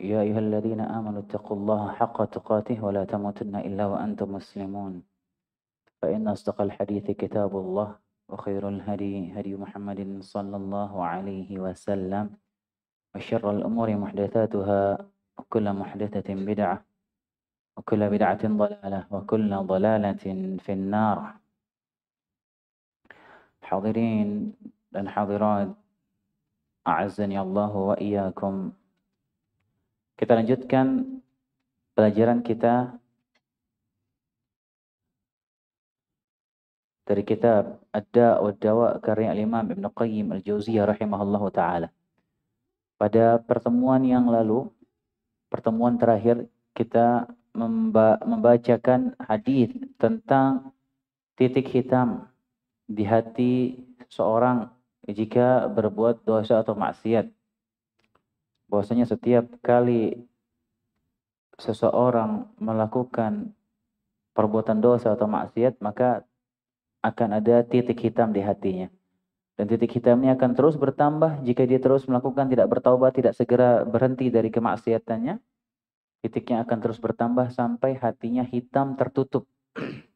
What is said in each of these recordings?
يا أيها الذين آمنوا اتقوا الله حق تقاته ولا تموتن إلا وأنتم مسلمون فإن أصدق الحديث كتاب الله وخير الهدي هدي محمد صلى الله عليه وسلم وشر الأمور محدثاتها وكل محدثة بدعة وكل بدعة ضلالة وكل ضلالة في النار حاضرين الحاضرات أعزني الله وإياكم Kita lanjutkan pelajaran kita dari kitab Ad-Da' Dawa karya Imam Ibn Qayyim Al-Jauziyah rahimahullahu taala. Pada pertemuan yang lalu, pertemuan terakhir kita membacakan hadis tentang titik hitam di hati seorang jika berbuat dosa atau maksiat bahwasanya setiap kali seseorang melakukan perbuatan dosa atau maksiat maka akan ada titik hitam di hatinya dan titik hitamnya akan terus bertambah jika dia terus melakukan tidak bertaubat tidak segera berhenti dari kemaksiatannya titiknya akan terus bertambah sampai hatinya hitam tertutup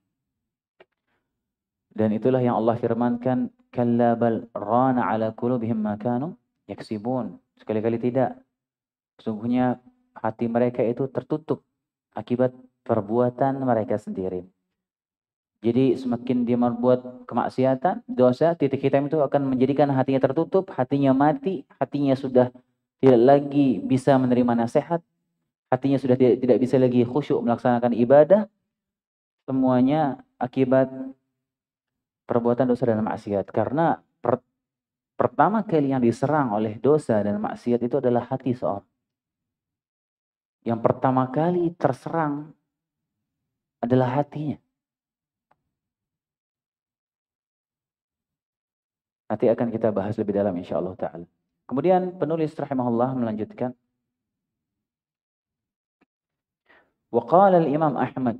dan itulah yang Allah firmankan kalla rana ala kulubihim makanu yaksibun sekali-kali tidak Sungguhnya hati mereka itu tertutup akibat perbuatan mereka sendiri. Jadi semakin dia membuat kemaksiatan, dosa, titik hitam itu akan menjadikan hatinya tertutup, hatinya mati, hatinya sudah tidak lagi bisa menerima nasihat, hatinya sudah tidak, tidak bisa lagi khusyuk melaksanakan ibadah. Semuanya akibat perbuatan dosa dan maksiat. Karena per, pertama kali yang diserang oleh dosa dan maksiat itu adalah hati seorang yang pertama kali terserang adalah hatinya. Nanti akan kita bahas lebih dalam insya Allah ta'ala. Kemudian penulis rahimahullah melanjutkan. وقال الإمام أحمد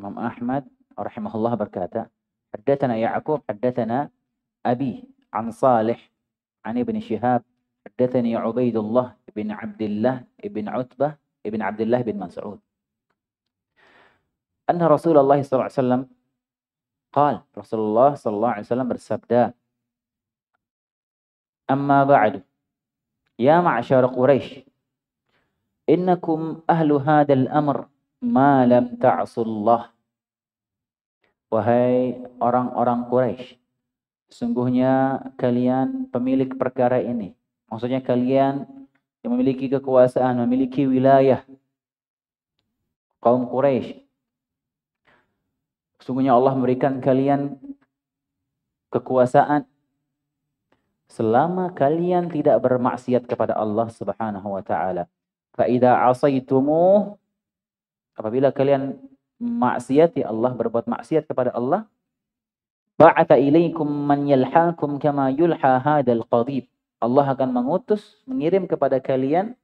إمام أحمد رحمه الله بركاته حدثنا يعقوب حدثنا أبي عن صالح عن ابن شهاب حدثني عبيد الله بن عبد الله بن عتبة ibn Abdullah bin Mas'ud. Anna Rasulullah SAW qal Rasulullah SAW bersabda Amma ba'du Ya ma'asyar Quraisy Innakum ahlu hadal amr ma lam ta'asullah Wahai orang-orang Quraisy, sungguhnya kalian pemilik perkara ini. Maksudnya kalian yang memiliki kekuasaan, memiliki wilayah. Kaum Quraisy. Sesungguhnya Allah memberikan kalian kekuasaan selama kalian tidak bermaksiat kepada Allah Subhanahu wa taala. Fa idza asaitumu apabila kalian maksiati ya Allah berbuat maksiat kepada Allah ba'ata ilaikum man yalhaakum kama yulha hadal qadib Allah akan mengutus, mengirim kepada kalian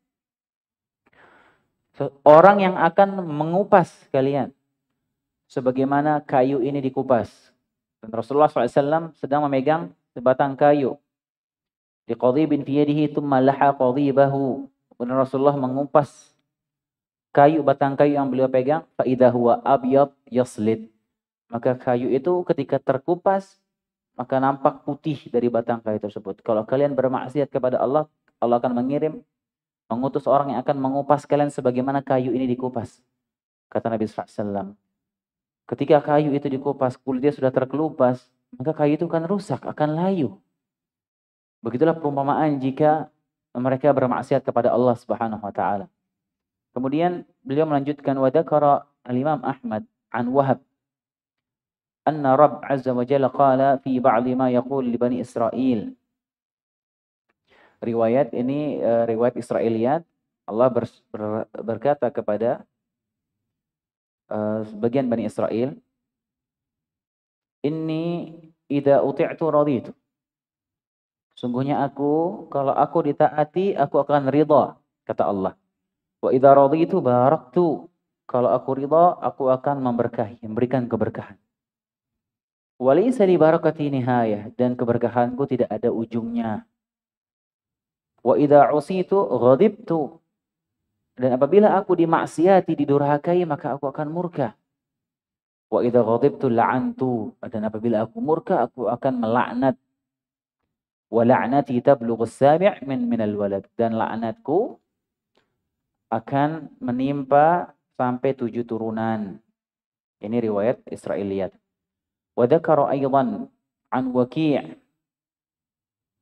orang yang akan mengupas kalian. Sebagaimana kayu ini dikupas. Dan Rasulullah SAW sedang memegang sebatang kayu. Di bin fiyadihi thumma laha bahu Kemudian Rasulullah mengupas kayu, batang kayu yang beliau pegang. Fa'idha huwa abyad yaslid. Maka kayu itu ketika terkupas, maka nampak putih dari batang kayu tersebut. Kalau kalian bermaksiat kepada Allah, Allah akan mengirim, mengutus orang yang akan mengupas kalian sebagaimana kayu ini dikupas. Kata Nabi SAW. Ketika kayu itu dikupas, kulitnya sudah terkelupas, maka kayu itu akan rusak, akan layu. Begitulah perumpamaan jika mereka bermaksiat kepada Allah Subhanahu wa taala. Kemudian beliau melanjutkan wa dzakara imam Ahmad an Wahab anna Rabb Azza wa Jalla qala fi ba'di ma yaqul li Bani Israel. Riwayat ini uh, riwayat Israiliyat Allah ber, ber, berkata kepada uh, sebagian Bani Israel, "Inni idza uti'tu raditu." Sungguhnya aku kalau aku ditaati aku akan ridha, kata Allah. Wa idza raditu baraktu. Kalau aku ridha, aku akan memberkahi, memberikan keberkahan. Walaysa li barakati nihayah dan keberkahanku tidak ada ujungnya. Wa idza usitu ghadibtu. Dan apabila aku dimaksiati, didurhakai, maka aku akan murka. Wa idza ghadibtu la'antu. Dan apabila aku murka, aku akan melaknat. Wa la'nati tablughu as-sami' min minal walad. Dan laknatku akan menimpa sampai tujuh turunan. Ini riwayat Israiliyat. وذكر أيضا عن وكيع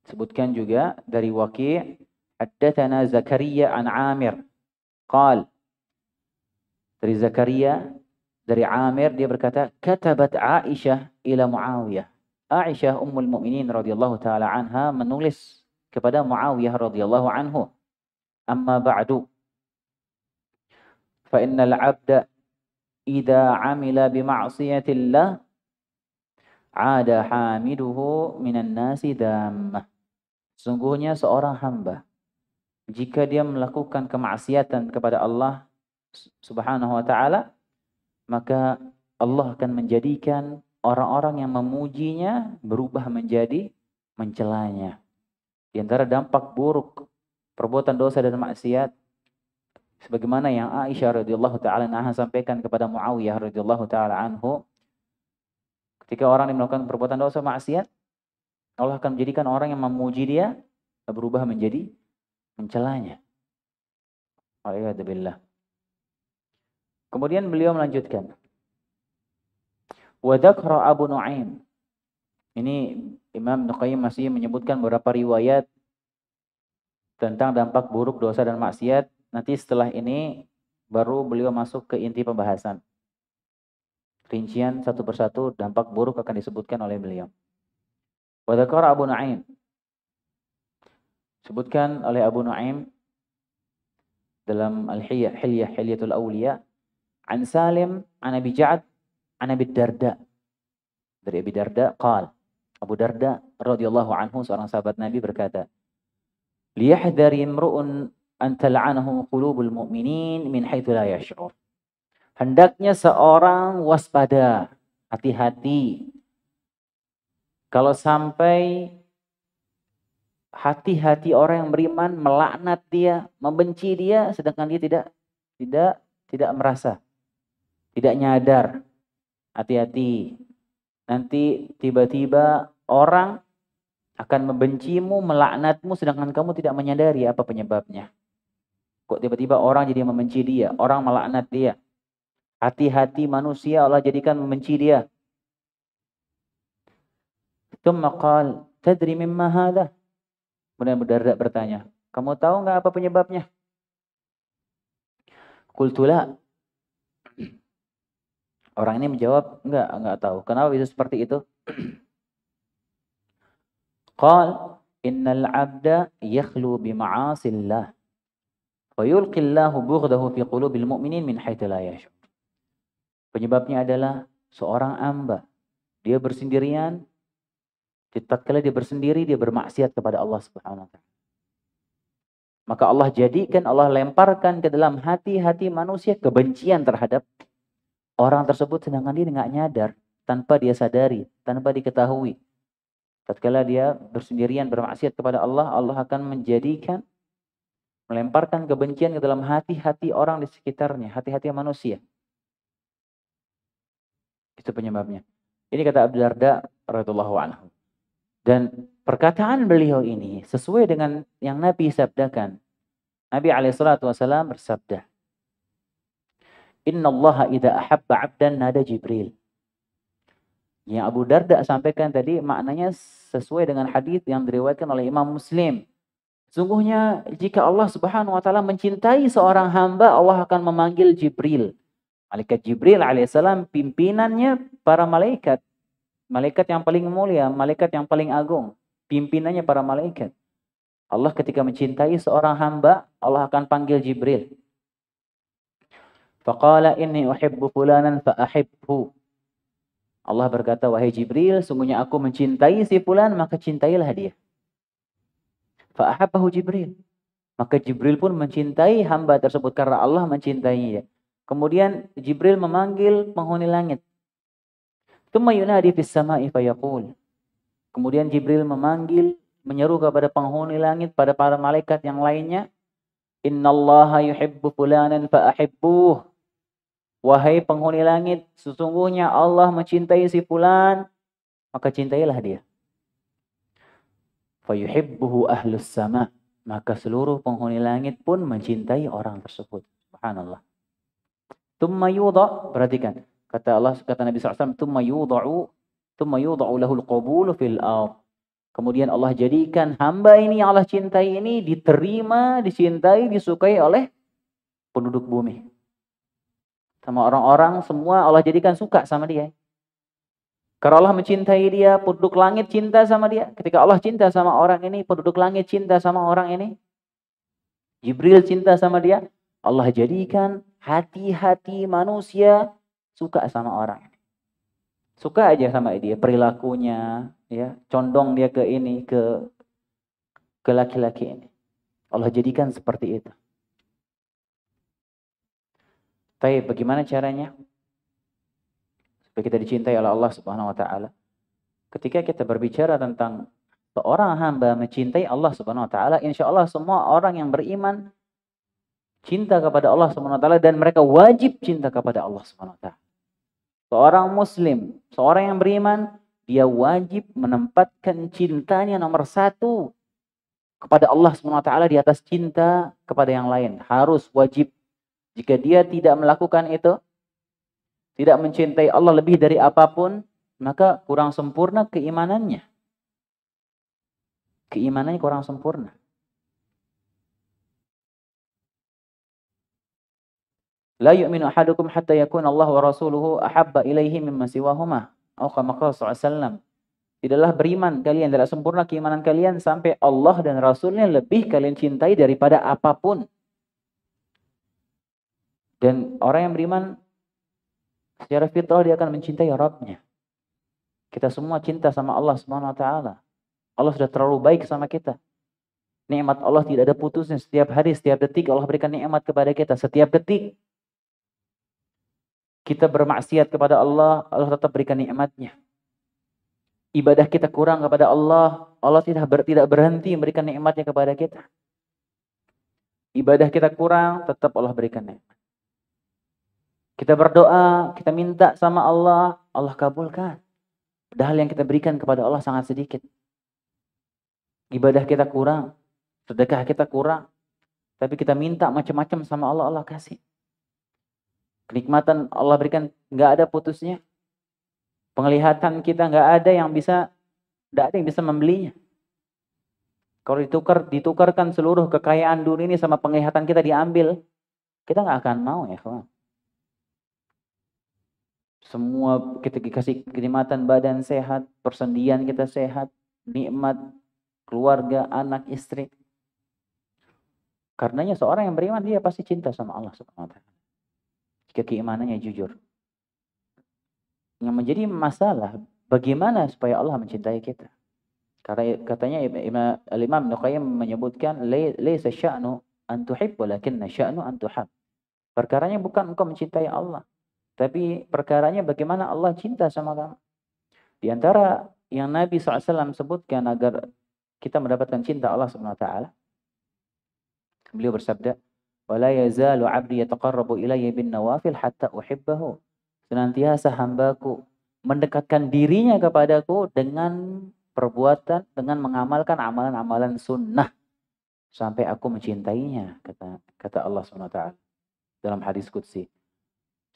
سبت كان جوجا دري وكيع حدثنا زكريا عن عامر قال دري زكريا دري عامر دي بركاته كتبت عائشة إلى معاوية عائشة أم المؤمنين رضي الله تعالى عنها من نولس kepada Muawiyah radhiyallahu anhu. Amma ba'du. Fa innal 'abda idza 'amila bi ma'siyatillah ada hamiduhu minan nasi dammah. Sungguhnya seorang hamba jika dia melakukan kemaksiatan kepada Allah Subhanahu wa taala maka Allah akan menjadikan orang-orang yang memujinya berubah menjadi mencelanya. Di antara dampak buruk perbuatan dosa dan maksiat sebagaimana yang Aisyah radhiyallahu taala sampaikan kepada Muawiyah radhiyallahu taala anhu Ketika orang yang melakukan perbuatan dosa maksiat, Allah akan menjadikan orang yang memuji dia berubah menjadi mencelanya. Alhamdulillah. Kemudian beliau melanjutkan. Wadakra Abu Nu'aim. Ini Imam Nuqayyim masih menyebutkan beberapa riwayat tentang dampak buruk dosa dan maksiat. Nanti setelah ini baru beliau masuk ke inti pembahasan rincian satu persatu dampak buruk akan disebutkan oleh beliau. Wadakar Abu Nu'aim. Sebutkan oleh Abu Nu'aim dalam al hilya Hilyah, Hilyatul Awliya. An Salim, an Abi Ja'ad, an Abi Darda. Dari Abi Darda, qal. Abu Darda radhiyallahu anhu seorang sahabat Nabi berkata, Liyahdari imru'un an tal'anahu qulubul mu'minin min haitsu la yash'ur." Hendaknya seorang waspada, hati-hati. Kalau sampai hati-hati orang yang beriman melaknat dia, membenci dia, sedangkan dia tidak tidak tidak merasa, tidak nyadar. Hati-hati. Nanti tiba-tiba orang akan membencimu, melaknatmu, sedangkan kamu tidak menyadari apa penyebabnya. Kok tiba-tiba orang jadi membenci dia, orang melaknat dia. Hati-hati manusia Allah jadikan membenci dia. Thumma qal, tadri mimma hadha? Kemudian berdardak bertanya, kamu tahu nggak apa penyebabnya? Kultula. Orang ini menjawab, enggak, enggak tahu. Kenapa bisa seperti itu? Qal, innal abda yakhlu bima'asillah. Wa yulqillahu bughdahu fi qulubil mu'minin min haythu la Penyebabnya adalah seorang hamba. Dia bersendirian, tatkala dia bersendiri dia bermaksiat kepada Allah Subhanahu wa Maka Allah jadikan, Allah lemparkan ke dalam hati-hati manusia kebencian terhadap orang tersebut sedangkan dia tidak nyadar tanpa dia sadari, tanpa diketahui. Tatkala dia bersendirian bermaksiat kepada Allah, Allah akan menjadikan melemparkan kebencian ke dalam hati-hati orang di sekitarnya, hati-hati manusia. Itu penyebabnya. Ini kata Abu Darda radhiyallahu anhu. Dan perkataan beliau ini sesuai dengan yang Nabi sabdakan. Nabi Alaihi Wasallam bersabda. Inna Allah idha ahabba abdan nada Jibril. Yang Abu Darda sampaikan tadi maknanya sesuai dengan hadis yang diriwayatkan oleh Imam Muslim. Sungguhnya jika Allah Subhanahu wa taala mencintai seorang hamba, Allah akan memanggil Jibril. Malaikat Jibril alaihissalam pimpinannya para malaikat. Malaikat yang paling mulia, malaikat yang paling agung. Pimpinannya para malaikat. Allah ketika mencintai seorang hamba, Allah akan panggil Jibril. Faqala inni uhibbu fulanan fa'ahibhu. Allah berkata, wahai Jibril, sungguhnya aku mencintai si fulan, maka cintailah dia. Fa'ahabahu Jibril. Maka Jibril pun mencintai hamba tersebut karena Allah mencintainya. Kemudian Jibril memanggil penghuni langit. Kemudian Jibril memanggil, menyeru kepada penghuni langit, pada para malaikat yang lainnya. Innallaha yuhibbu fulanan fa'ahibbuh. Wahai penghuni langit, sesungguhnya Allah mencintai si fulan, maka cintailah dia. Fayuhibbuhu ahlus sama. Maka seluruh penghuni langit pun mencintai orang tersebut. Subhanallah. Tumma yudha, perhatikan. Kata Allah, kata Nabi SAW, Tumma yudha'u, Tumma yudha'u lahul qabulu fil ar. Kemudian Allah jadikan hamba ini yang Allah cintai ini diterima, dicintai, disukai oleh penduduk bumi. Sama orang-orang semua Allah jadikan suka sama dia. Karena Allah mencintai dia, penduduk langit cinta sama dia. Ketika Allah cinta sama orang ini, penduduk langit cinta sama orang ini. Jibril cinta sama dia, Allah jadikan hati-hati manusia suka sama orang. Suka aja sama dia perilakunya, ya, condong dia ke ini, ke ke laki-laki ini. Allah jadikan seperti itu. Tapi bagaimana caranya? Supaya kita dicintai oleh Allah Subhanahu wa taala. Ketika kita berbicara tentang seorang hamba mencintai Allah Subhanahu wa taala, insyaallah semua orang yang beriman cinta kepada Allah Swt dan mereka wajib cinta kepada Allah Swt. Seorang muslim, seorang yang beriman, dia wajib menempatkan cintanya nomor satu kepada Allah Swt di atas cinta kepada yang lain. Harus wajib. Jika dia tidak melakukan itu, tidak mencintai Allah lebih dari apapun, maka kurang sempurna keimanannya. Keimanannya kurang sempurna. La yu'minu ahadukum hatta yakuna Allah wa rasuluhu ahabba ilaihi mimma siwahuma. Atau kama qala sallallahu Tidaklah beriman kalian, tidak sempurna keimanan kalian sampai Allah dan Rasulnya lebih kalian cintai daripada apapun. Dan orang yang beriman secara fitrah dia akan mencintai Rabbnya. Kita semua cinta sama Allah Subhanahu wa taala. Allah sudah terlalu baik sama kita. Nikmat Allah tidak ada putusnya. Setiap hari, setiap detik Allah berikan nikmat kepada kita. Setiap detik kita bermaksiat kepada Allah, Allah tetap berikan nikmatnya. Ibadah kita kurang kepada Allah, Allah tidak ber, tidak berhenti memberikan nikmatnya kepada kita. Ibadah kita kurang, tetap Allah berikan nikmat. Kita berdoa, kita minta sama Allah, Allah kabulkan. Padahal yang kita berikan kepada Allah sangat sedikit. Ibadah kita kurang, sedekah kita kurang, tapi kita minta macam-macam sama Allah, Allah kasih. Kenikmatan Allah berikan nggak ada putusnya. Penglihatan kita nggak ada yang bisa nggak ada yang bisa membelinya. Kalau ditukar ditukarkan seluruh kekayaan dunia ini sama penglihatan kita diambil, kita nggak akan mau ya kawan. Semua kita dikasih kenikmatan badan sehat, persendian kita sehat, nikmat keluarga, anak, istri. Karenanya seorang yang beriman dia pasti cinta sama Allah Subhanahu wa taala jika keimanannya jujur. Yang menjadi masalah bagaimana supaya Allah mencintai kita. Karena katanya Imam al menyebutkan laisa sya'nu an walakinna sya'nu an Perkaranya bukan engkau mencintai Allah, tapi perkaranya bagaimana Allah cinta sama kamu. Di antara yang Nabi SAW sebutkan agar kita mendapatkan cinta Allah SWT, beliau bersabda, Wala yazalu abdi yataqarrabu ilayya bin nawafil hatta uhibbahu. Senantiasa hambaku mendekatkan dirinya kepadaku dengan perbuatan, dengan mengamalkan amalan-amalan sunnah. Sampai aku mencintainya, kata, kata Allah SWT dalam hadis Qudsi.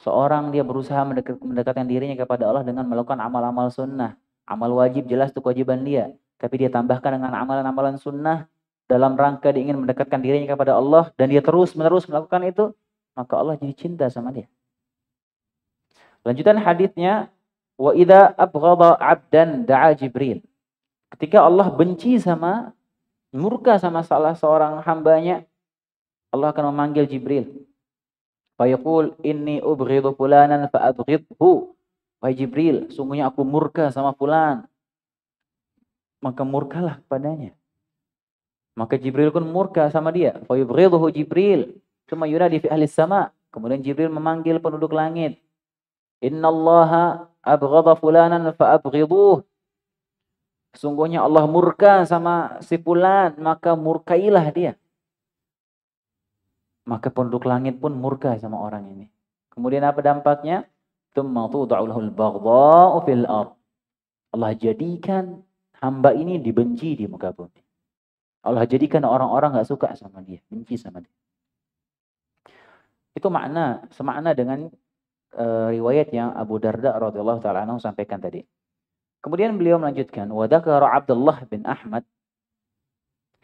Seorang dia berusaha mendekat, mendekatkan dirinya kepada Allah dengan melakukan amal-amal sunnah. Amal wajib jelas itu kewajiban dia. Tapi dia tambahkan dengan amalan-amalan sunnah dalam rangka dia ingin mendekatkan dirinya kepada Allah dan dia terus-menerus melakukan itu, maka Allah jadi cinta sama dia. Lanjutan hadisnya, wa idza abghada 'abdan da'a Jibril. Ketika Allah benci sama murka sama salah seorang hambanya, Allah akan memanggil Jibril. Fayaqul inni ubghidu fulanan fa abghidhu. Wahai Jibril, sungguhnya aku murka sama fulan. Maka murkalah padanya maka Jibril pun murka sama dia. Fayubghidhu Jibril. Cuma yunadi fi ahli sama. Kemudian Jibril memanggil penduduk langit. Inna allaha abghadha fulanan faabghiduh. Sungguhnya Allah murka sama si fulan, maka murkailah dia. Maka penduduk langit pun murka sama orang ini. Kemudian apa dampaknya? Tsumma tud'u lahul baghdha'u fil ard. Allah jadikan hamba ini dibenci di muka bumi. Allah jadikan orang-orang nggak suka sama dia, benci sama dia. Itu makna semakna dengan e, riwayat yang Abu Darda radhiyallahu taala sampaikan tadi. Kemudian beliau melanjutkan, "Wa dzakara Abdullah bin Ahmad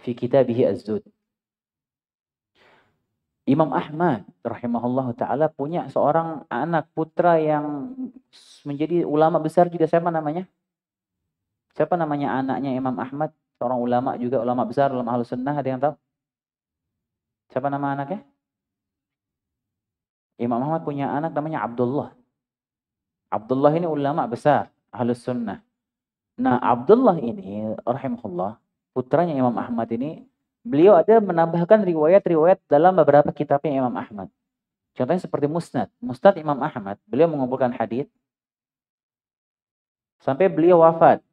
fi kitabih Az-Zuhd." Imam Ahmad rahimahullah taala punya seorang anak putra yang menjadi ulama besar juga siapa namanya? Siapa namanya anaknya Imam Ahmad? Seorang ulama juga, ulama besar, dalam halus sunnah, ada yang tahu? Siapa nama anaknya? Imam Ahmad punya anak namanya Abdullah. Abdullah ini ulama besar, halus sunnah. Nah, Abdullah ini, rahimahullah, putranya Imam Ahmad ini, beliau ada menambahkan riwayat-riwayat dalam beberapa kitabnya Imam Ahmad. Contohnya seperti Musnad. Musnad Imam Ahmad, beliau mengumpulkan hadis sampai beliau wafat.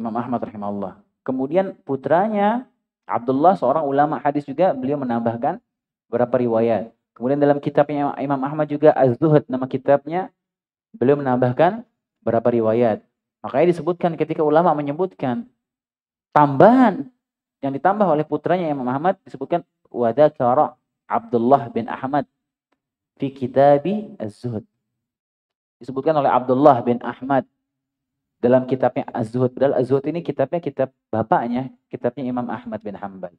Imam Ahmad rahimahullah. Kemudian putranya Abdullah seorang ulama hadis juga beliau menambahkan beberapa riwayat. Kemudian dalam kitabnya Imam Ahmad juga Az-Zuhud nama kitabnya beliau menambahkan beberapa riwayat. Makanya disebutkan ketika ulama menyebutkan tambahan yang ditambah oleh putranya Imam Ahmad disebutkan wadakara Abdullah bin Ahmad fi kitabi Az-Zuhud. Disebutkan oleh Abdullah bin Ahmad dalam kitabnya Az-Zuhud. Padahal Az-Zuhud ini kitabnya kitab bapaknya, kitabnya Imam Ahmad bin Hanbal.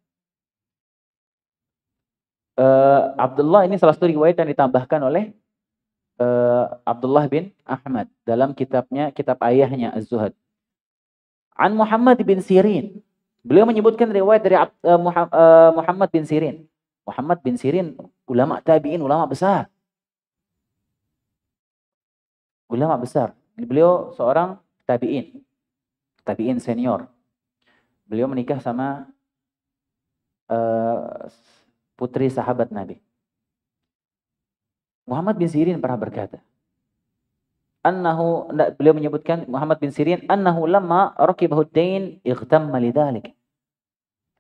Uh, Abdullah ini salah satu riwayat yang ditambahkan oleh uh, Abdullah bin Ahmad dalam kitabnya, kitab ayahnya Az-Zuhud. An Muhammad bin Sirin. Beliau menyebutkan riwayat dari uh, Muhammad bin Sirin. Muhammad bin Sirin, ulama tabi'in, ulama besar. Ulama besar. Beliau seorang tabi'in. Tabi'in senior. Beliau menikah sama uh, putri sahabat Nabi. Muhammad bin Sirin pernah berkata, annahu beliau menyebutkan Muhammad bin Sirin annahu lama rakibahu ikhtam ightamma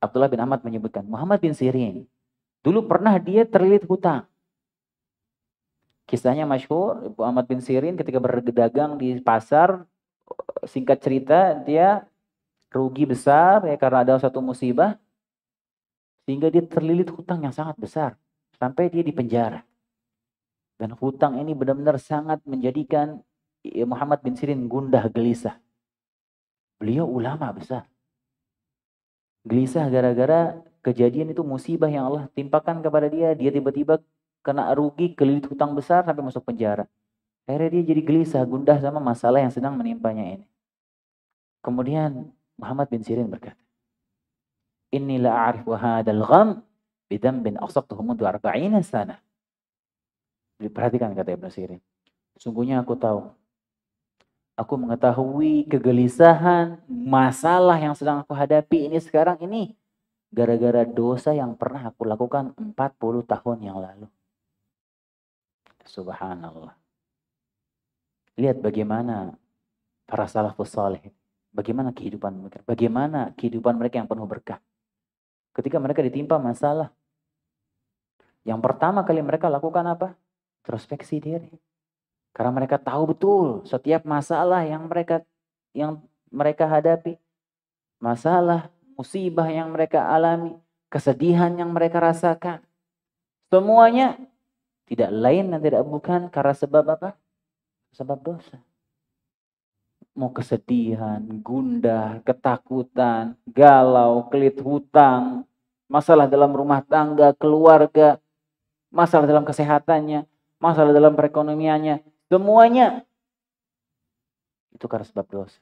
Abdullah bin Ahmad menyebutkan Muhammad bin Sirin dulu pernah dia terlilit hutang. Kisahnya masyhur Muhammad bin Sirin ketika berdagang di pasar singkat cerita dia rugi besar ya karena ada satu musibah sehingga dia terlilit hutang yang sangat besar sampai dia dipenjara. Dan hutang ini benar-benar sangat menjadikan ya, Muhammad bin Sirin gundah gelisah. Beliau ulama besar. Gelisah gara-gara kejadian itu musibah yang Allah timpakan kepada dia. Dia tiba-tiba kena rugi, kelilit hutang besar sampai masuk penjara. Akhirnya dia jadi gelisah, gundah sama masalah yang sedang menimpanya ini. Kemudian Muhammad bin Sirin berkata, Inni la'arif wa hadal gham bidam bin aqsaqtuhu mundu arba'ina sana. Diperhatikan kata Ibn Sirin. Sungguhnya aku tahu. Aku mengetahui kegelisahan, masalah yang sedang aku hadapi ini sekarang ini. Gara-gara dosa yang pernah aku lakukan 40 tahun yang lalu. Subhanallah. Lihat bagaimana para salafus saleh, bagaimana kehidupan mereka, bagaimana kehidupan mereka yang penuh berkah. Ketika mereka ditimpa masalah, yang pertama kali mereka lakukan apa? Introspeksi diri. Karena mereka tahu betul setiap masalah yang mereka yang mereka hadapi, masalah, musibah yang mereka alami, kesedihan yang mereka rasakan. Semuanya tidak lain dan tidak bukan karena sebab apa? sebab dosa. Mau kesedihan, gundah, ketakutan, galau, kelit hutang, masalah dalam rumah tangga, keluarga, masalah dalam kesehatannya, masalah dalam perekonomiannya, semuanya itu karena sebab dosa.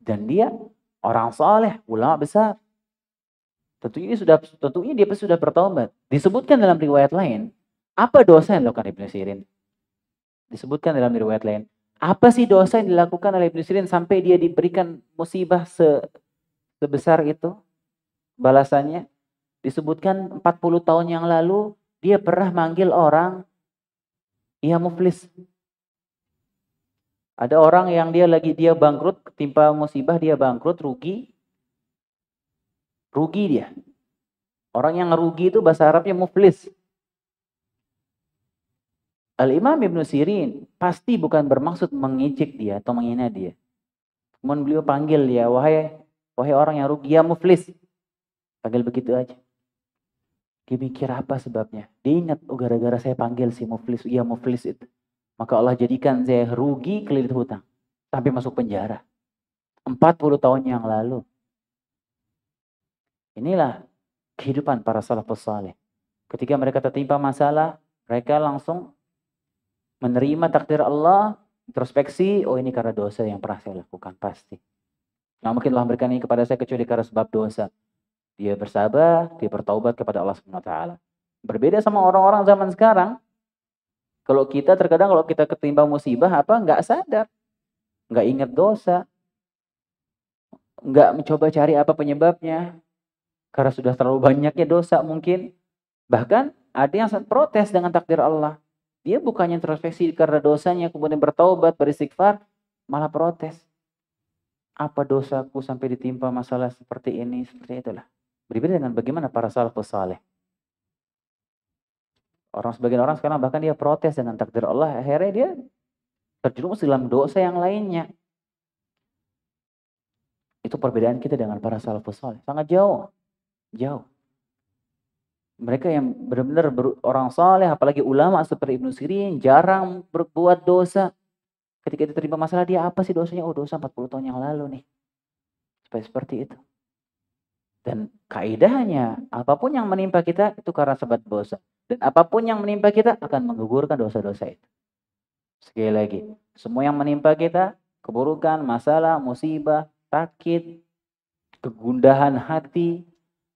Dan dia orang saleh ulama besar. Tentunya ini sudah tentunya dia sudah bertobat. Disebutkan dalam riwayat lain, apa dosa yang dilakukan Ibnu Sirin? disebutkan dalam riwayat lain. Apa sih dosa yang dilakukan oleh Ibnu Sirin sampai dia diberikan musibah se sebesar itu? Balasannya disebutkan 40 tahun yang lalu dia pernah manggil orang ia ya muflis. Ada orang yang dia lagi dia bangkrut, ketimpa musibah dia bangkrut, rugi. Rugi dia. Orang yang rugi itu bahasa Arabnya muflis. Al-Imam Ibn Sirin pasti bukan bermaksud mengicik dia atau menghina dia. Kemudian beliau panggil dia, wahai wahai orang yang rugi, ya muflis. Panggil begitu aja. Dia mikir apa sebabnya? Dia ingat, oh gara-gara saya panggil si muflis, ya muflis itu. Maka Allah jadikan saya rugi kelilit hutang. tapi masuk penjara. 40 tahun yang lalu. Inilah kehidupan para salafus salih. Ketika mereka tertimpa masalah, mereka langsung menerima takdir Allah, introspeksi, oh ini karena dosa yang pernah saya lakukan pasti. nah mungkin Allah memberikan ini kepada saya kecuali karena sebab dosa. Dia bersabar, dia bertaubat kepada Allah swt Berbeda sama orang-orang zaman sekarang. Kalau kita terkadang kalau kita ketimpa musibah apa nggak sadar, nggak ingat dosa, nggak mencoba cari apa penyebabnya karena sudah terlalu banyaknya dosa mungkin. Bahkan ada yang protes dengan takdir Allah. Dia bukannya introspeksi karena dosanya, kemudian bertaubat, beristighfar, malah protes. Apa dosaku sampai ditimpa masalah seperti ini, seperti itulah. Berbeda dengan bagaimana para salafus saleh. Orang sebagian orang sekarang bahkan dia protes dengan takdir Allah, akhirnya dia terjerumus dalam dosa yang lainnya. Itu perbedaan kita dengan para salafus saleh. Sangat jauh. Jauh mereka yang benar-benar ber, orang saleh apalagi ulama seperti Ibnu Sirin jarang berbuat dosa ketika terima masalah dia apa sih dosanya oh dosa 40 tahun yang lalu nih supaya seperti itu dan kaidahnya apapun yang menimpa kita itu karena sebab dosa dan apapun yang menimpa kita akan menggugurkan dosa-dosa itu sekali lagi semua yang menimpa kita keburukan masalah musibah sakit kegundahan hati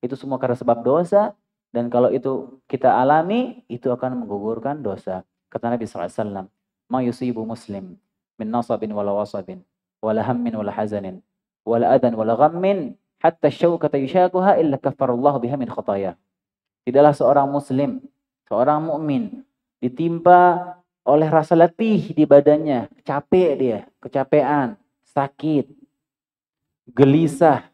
itu semua karena sebab dosa dan kalau itu kita alami, itu akan menggugurkan dosa. Kata Nabi SAW, Ma yusibu muslim min nasabin wala wasabin, wala hammin wala hazanin, wala adan wala ghammin, hatta syaukata yushakuha illa kafarullahu biha min khataya. Tidaklah seorang muslim, seorang mukmin ditimpa oleh rasa letih di badannya, capek dia, kecapean, sakit, gelisah,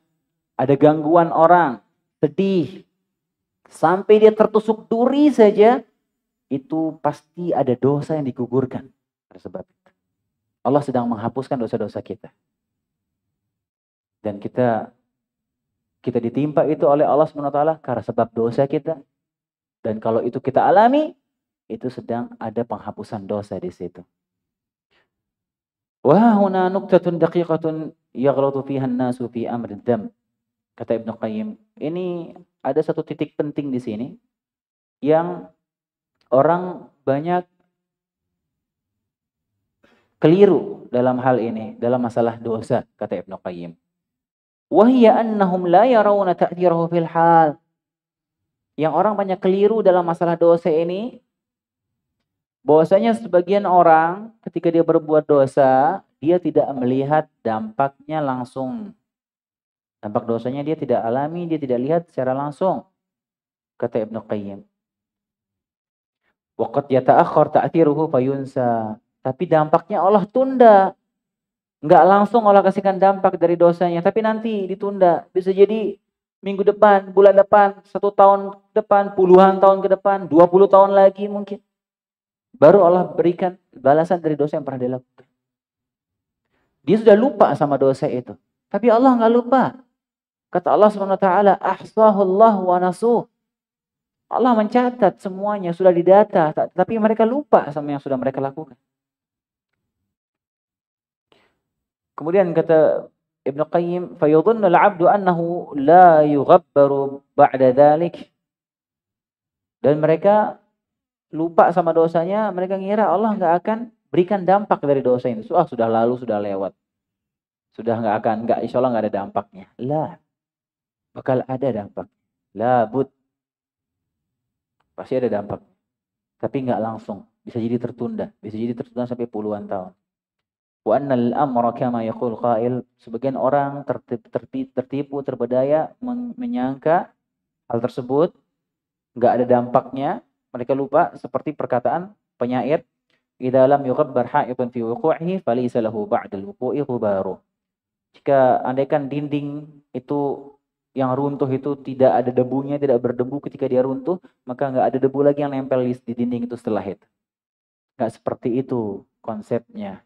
ada gangguan orang, sedih, Sampai dia tertusuk duri saja, itu pasti ada dosa yang digugurkan. Sebab Allah sedang menghapuskan dosa-dosa kita. Dan kita kita ditimpa itu oleh Allah SWT karena sebab dosa kita. Dan kalau itu kita alami, itu sedang ada penghapusan dosa di situ. Wahuna nuktatun daqiqatun yaghlatu fiha an-nasu fi amri dam kata Ibnu Qayyim. Ini ada satu titik penting di sini yang orang banyak keliru dalam hal ini, dalam masalah dosa, kata Ibnu Qayyim. Wahia annahum la yarawna ta'thirahu fil hal. Yang orang banyak keliru dalam masalah dosa ini, bahwasanya sebagian orang ketika dia berbuat dosa, dia tidak melihat dampaknya langsung Tampak dosanya dia tidak alami, dia tidak lihat secara langsung. Kata Ibn Qayyim. Waqat yata'akhir ta'athiruhu fayunsa. Tapi dampaknya Allah tunda. Enggak langsung Allah kasihkan dampak dari dosanya. Tapi nanti ditunda. Bisa jadi minggu depan, bulan depan, satu tahun depan, puluhan tahun ke depan, dua puluh tahun lagi mungkin. Baru Allah berikan balasan dari dosa yang pernah dilakukan. Dia sudah lupa sama dosa itu. Tapi Allah nggak lupa. Kata Allah Subhanahu wa taala, Allah wa nasuh." Allah mencatat semuanya sudah didata, tapi mereka lupa sama yang sudah mereka lakukan. Kemudian kata Ibnu Qayyim, "Fayadhunnu al-'abdu annahu la yughabbaru ba'da dhalik." Dan mereka lupa sama dosanya, mereka ngira Allah nggak akan berikan dampak dari dosa ini. Sudah sudah lalu, sudah lewat. Sudah nggak akan, nggak insya Allah nggak ada dampaknya. Lah, bakal ada dampak. Labut. Pasti ada dampak. Tapi nggak langsung. Bisa jadi tertunda. Bisa jadi tertunda sampai puluhan tahun. Wa annal amra kama yaqul qail. Sebagian orang tertipu, terbedaya, menyangka hal tersebut nggak ada dampaknya. Mereka lupa seperti perkataan penyair. Idza lam yuqabbar ha'ibun fi wuqu'ihi falaysa lahu ba'dal wuqu'i ghubaru. Jika andaikan dinding itu yang runtuh itu tidak ada debunya, tidak berdebu ketika dia runtuh, maka nggak ada debu lagi yang nempel di, dinding itu setelah itu. Nggak seperti itu konsepnya.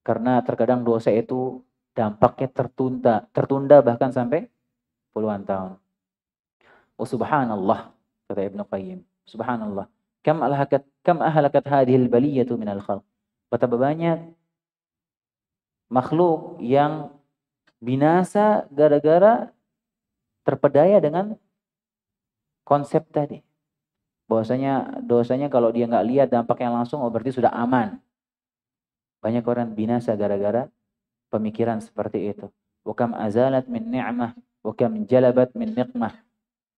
Karena terkadang dosa itu dampaknya tertunda, tertunda bahkan sampai puluhan tahun. Oh subhanallah, kata Ibnu Qayyim. Subhanallah. Kam ahlakat kam ahlakat hadihil baliyatu minal khalq. Betapa banyak makhluk yang binasa gara-gara terpedaya dengan konsep tadi. Bahwasanya dosanya kalau dia nggak lihat dampak yang langsung, oh berarti sudah aman. Banyak orang binasa gara-gara pemikiran seperti itu. Wakam azalat min ni'mah, wakam jalabat min niqmah.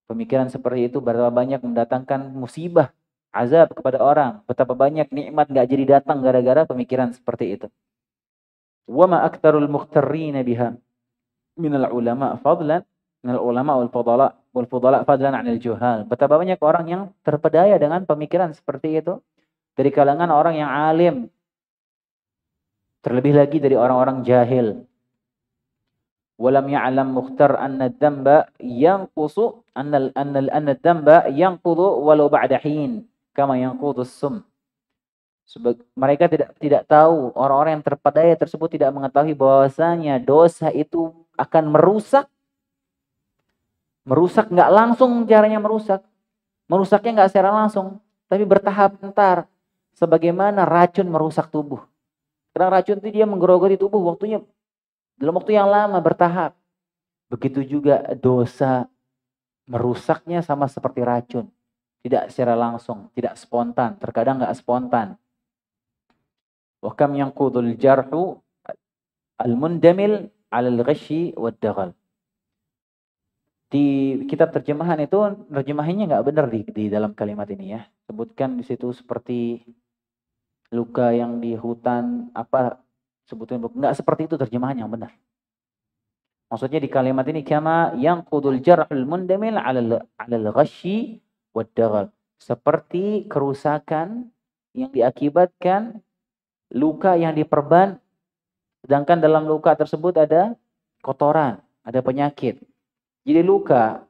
Pemikiran seperti itu berapa banyak mendatangkan musibah, azab kepada orang. Betapa banyak nikmat nggak jadi datang gara-gara pemikiran seperti itu. Wama aktarul muhtarina biha al ulama fadlan minal ulama wal fudala wal fudala fadlan 'anil juhal. Betapa banyak orang yang terpedaya dengan pemikiran seperti itu dari kalangan orang yang alim. Terlebih lagi dari orang-orang jahil. Walam ya'lam mukhtar anna damba yanqusu anna anna anna dhanba yanqudu walau ba'da hin kama yanqudu sum. mereka tidak tidak tahu orang-orang yang terpedaya tersebut tidak mengetahui bahwasanya dosa itu akan merusak Merusak nggak langsung caranya merusak. Merusaknya nggak secara langsung, tapi bertahap ntar. Sebagaimana racun merusak tubuh. Karena racun itu dia menggerogoti tubuh waktunya dalam waktu yang lama bertahap. Begitu juga dosa merusaknya sama seperti racun. Tidak secara langsung, tidak spontan, terkadang nggak spontan. Wakam yang kudul jarhu al-mundamil al-ghashi wad di kitab terjemahan itu terjemahannya nggak benar di, di dalam kalimat ini ya. Sebutkan di situ seperti luka yang di hutan apa sebutkan nggak seperti itu terjemahan yang benar. Maksudnya di kalimat ini kama yang kudul jarhul mundamil alal alal ghashi Seperti kerusakan yang diakibatkan luka yang diperban sedangkan dalam luka tersebut ada kotoran, ada penyakit. Jadi luka,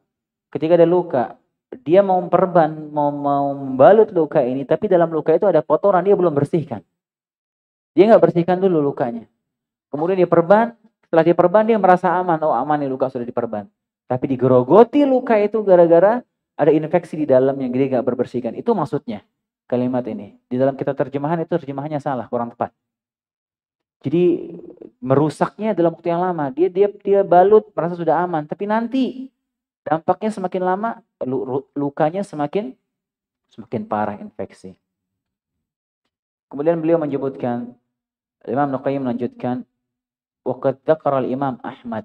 ketika ada luka, dia mau perban, mau, mau membalut luka ini, tapi dalam luka itu ada kotoran, dia belum bersihkan. Dia nggak bersihkan dulu lukanya. Kemudian dia perban, setelah dia perban dia merasa aman, oh aman nih luka sudah diperban. Tapi digerogoti luka itu gara-gara ada infeksi di dalam yang dia nggak berbersihkan. Itu maksudnya kalimat ini. Di dalam kita terjemahan itu terjemahannya salah, kurang tepat. Jadi merusaknya dalam waktu yang lama. Dia dia dia balut merasa sudah aman, tapi nanti dampaknya semakin lama lukanya semakin semakin parah infeksi. Kemudian beliau menyebutkan Imam Nuqayyim melanjutkan waqad dzakara al-Imam Ahmad.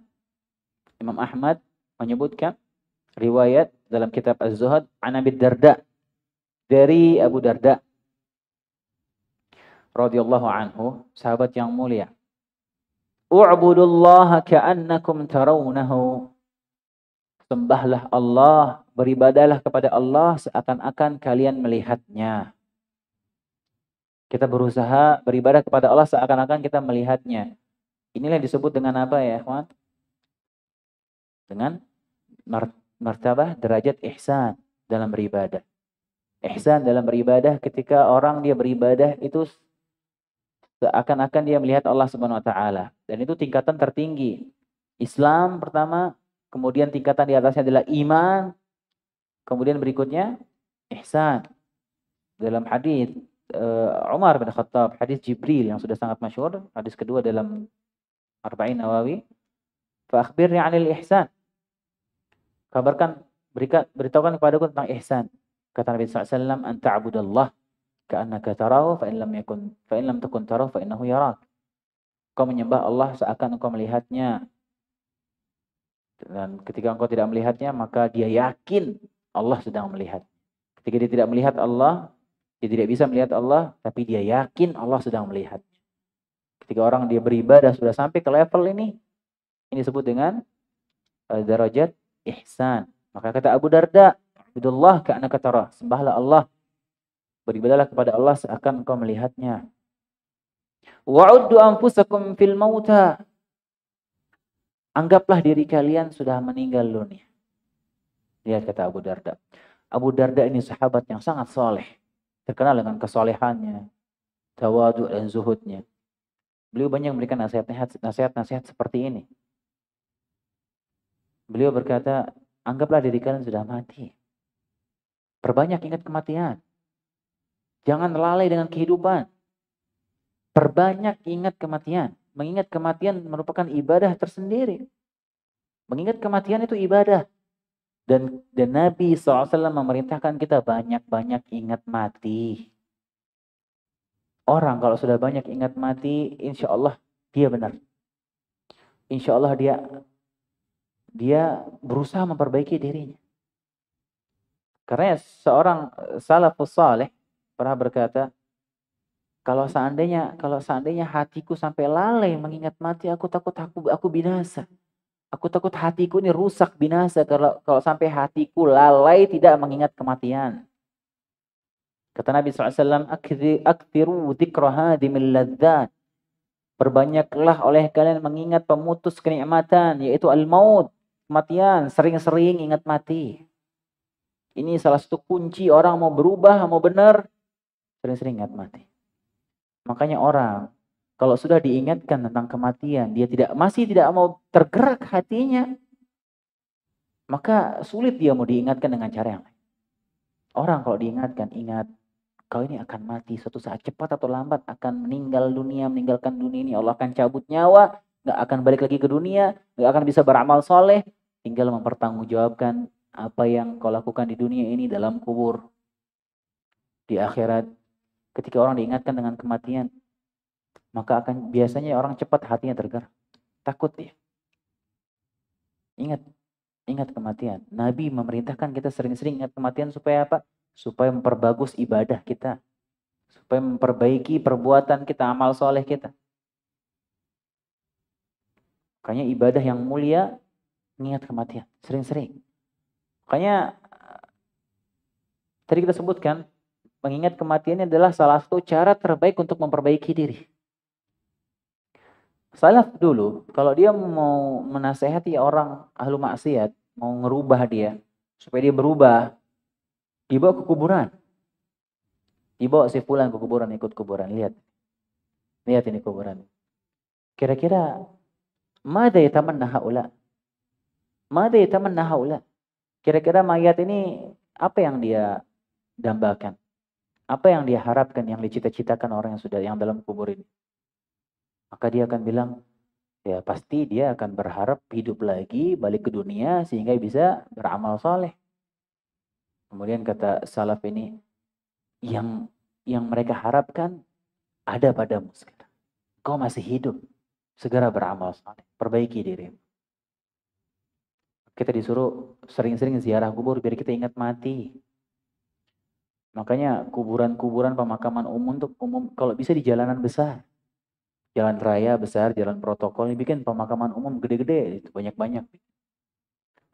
Imam Ahmad menyebutkan riwayat dalam kitab Az-Zuhad anabid Darda dari Abu Darda radhiyallahu anhu, sahabat yang hmm. mulia. U'budullaha ka'annakum tarawnahu. Sembahlah Allah, beribadalah kepada Allah seakan-akan kalian melihatnya. Kita berusaha beribadah kepada Allah seakan-akan kita melihatnya. Inilah yang disebut dengan apa ya, ikhwan? Dengan martabah derajat ihsan dalam beribadah. Ihsan dalam beribadah ketika orang dia beribadah itu seakan-akan dia melihat Allah Subhanahu wa taala dan itu tingkatan tertinggi Islam pertama kemudian tingkatan di atasnya adalah iman kemudian berikutnya ihsan dalam hadis uh, Umar bin Khattab hadis Jibril yang sudah sangat masyhur hadis kedua dalam Arba'in Nawawi fa akhbirni 'anil ihsan kabarkan berikan beritahukan kepadaku tentang ihsan kata Nabi sallallahu alaihi wasallam an ta'budallah Ka'annaka tarahu lam yakun lam takun Kau menyembah Allah seakan engkau melihatnya. Dan ketika engkau tidak melihatnya, maka dia yakin Allah sedang melihat. Ketika dia tidak melihat Allah, dia tidak bisa melihat Allah, tapi dia yakin Allah sedang melihat. Ketika orang dia beribadah sudah sampai ke level ini, ini disebut dengan e, darajat ihsan. Maka kata Abu Darda, ke anak tara." Sembahlah Allah beribadalah kepada Allah seakan engkau melihatnya. Wa'uddu anfusakum fil mauta. Anggaplah diri kalian sudah meninggal dunia. Lihat kata Abu Darda. Abu Darda ini sahabat yang sangat soleh. Terkenal dengan kesolehannya, tawadu dan zuhudnya. Beliau banyak memberikan nasihat-nasihat seperti ini. Beliau berkata, anggaplah diri kalian sudah mati. Perbanyak ingat kematian. Jangan lalai dengan kehidupan. Perbanyak ingat kematian. Mengingat kematian merupakan ibadah tersendiri. Mengingat kematian itu ibadah. Dan, dan Nabi SAW memerintahkan kita banyak-banyak ingat mati. Orang kalau sudah banyak ingat mati, insya Allah dia benar. Insya Allah dia dia berusaha memperbaiki dirinya. Karena seorang eh, salafus salih, pernah berkata, kalau seandainya kalau seandainya hatiku sampai lalai mengingat mati, aku takut aku aku binasa. Aku takut hatiku ini rusak binasa kalau kalau sampai hatiku lalai tidak mengingat kematian. Kata Nabi SAW, Akhiru zikraha dimilladzat. Perbanyaklah oleh kalian mengingat pemutus kenikmatan, yaitu al-maut, kematian. Sering-sering ingat mati. Ini salah satu kunci orang mau berubah, mau benar, Sering-sering ingat mati. Makanya orang kalau sudah diingatkan tentang kematian, dia tidak masih tidak mau tergerak hatinya, maka sulit dia mau diingatkan dengan cara yang lain. Orang kalau diingatkan, ingat kau ini akan mati suatu saat cepat atau lambat akan meninggal dunia, meninggalkan dunia ini Allah akan cabut nyawa, nggak akan balik lagi ke dunia, nggak akan bisa beramal soleh, tinggal mempertanggungjawabkan apa yang kau lakukan di dunia ini dalam kubur, di akhirat Ketika orang diingatkan dengan kematian, maka akan biasanya orang cepat hatinya tergerak. Takut dia. Ingat, ingat kematian. Nabi memerintahkan kita sering-sering ingat kematian supaya apa? Supaya memperbagus ibadah kita. Supaya memperbaiki perbuatan kita, amal soleh kita. Makanya ibadah yang mulia, ingat kematian. Sering-sering. Makanya, tadi kita sebutkan, Mengingat kematian adalah salah satu cara terbaik untuk memperbaiki diri. Salaf dulu, kalau dia mau menasehati orang ahlu maksiat, mau ngerubah dia, supaya dia berubah, dibawa ke kuburan. Dibawa si pulang ke kuburan, ikut kuburan. Lihat. Lihat ini kuburan. Kira-kira, mada taman naha'ula? Mada taman naha'ula? Kira-kira mayat ini apa yang dia dambakan? Apa yang dia harapkan, yang dicita-citakan orang yang sudah yang dalam kubur ini? Maka dia akan bilang, ya pasti dia akan berharap hidup lagi, balik ke dunia sehingga bisa beramal soleh. Kemudian kata salaf ini, yang yang mereka harapkan ada padamu sekarang. Kau masih hidup, segera beramal soleh, perbaiki diri. kita disuruh sering-sering ziarah kubur biar kita ingat mati. Makanya kuburan-kuburan pemakaman umum untuk umum kalau bisa di jalanan besar. Jalan raya besar, jalan protokol ini bikin pemakaman umum gede-gede itu banyak-banyak.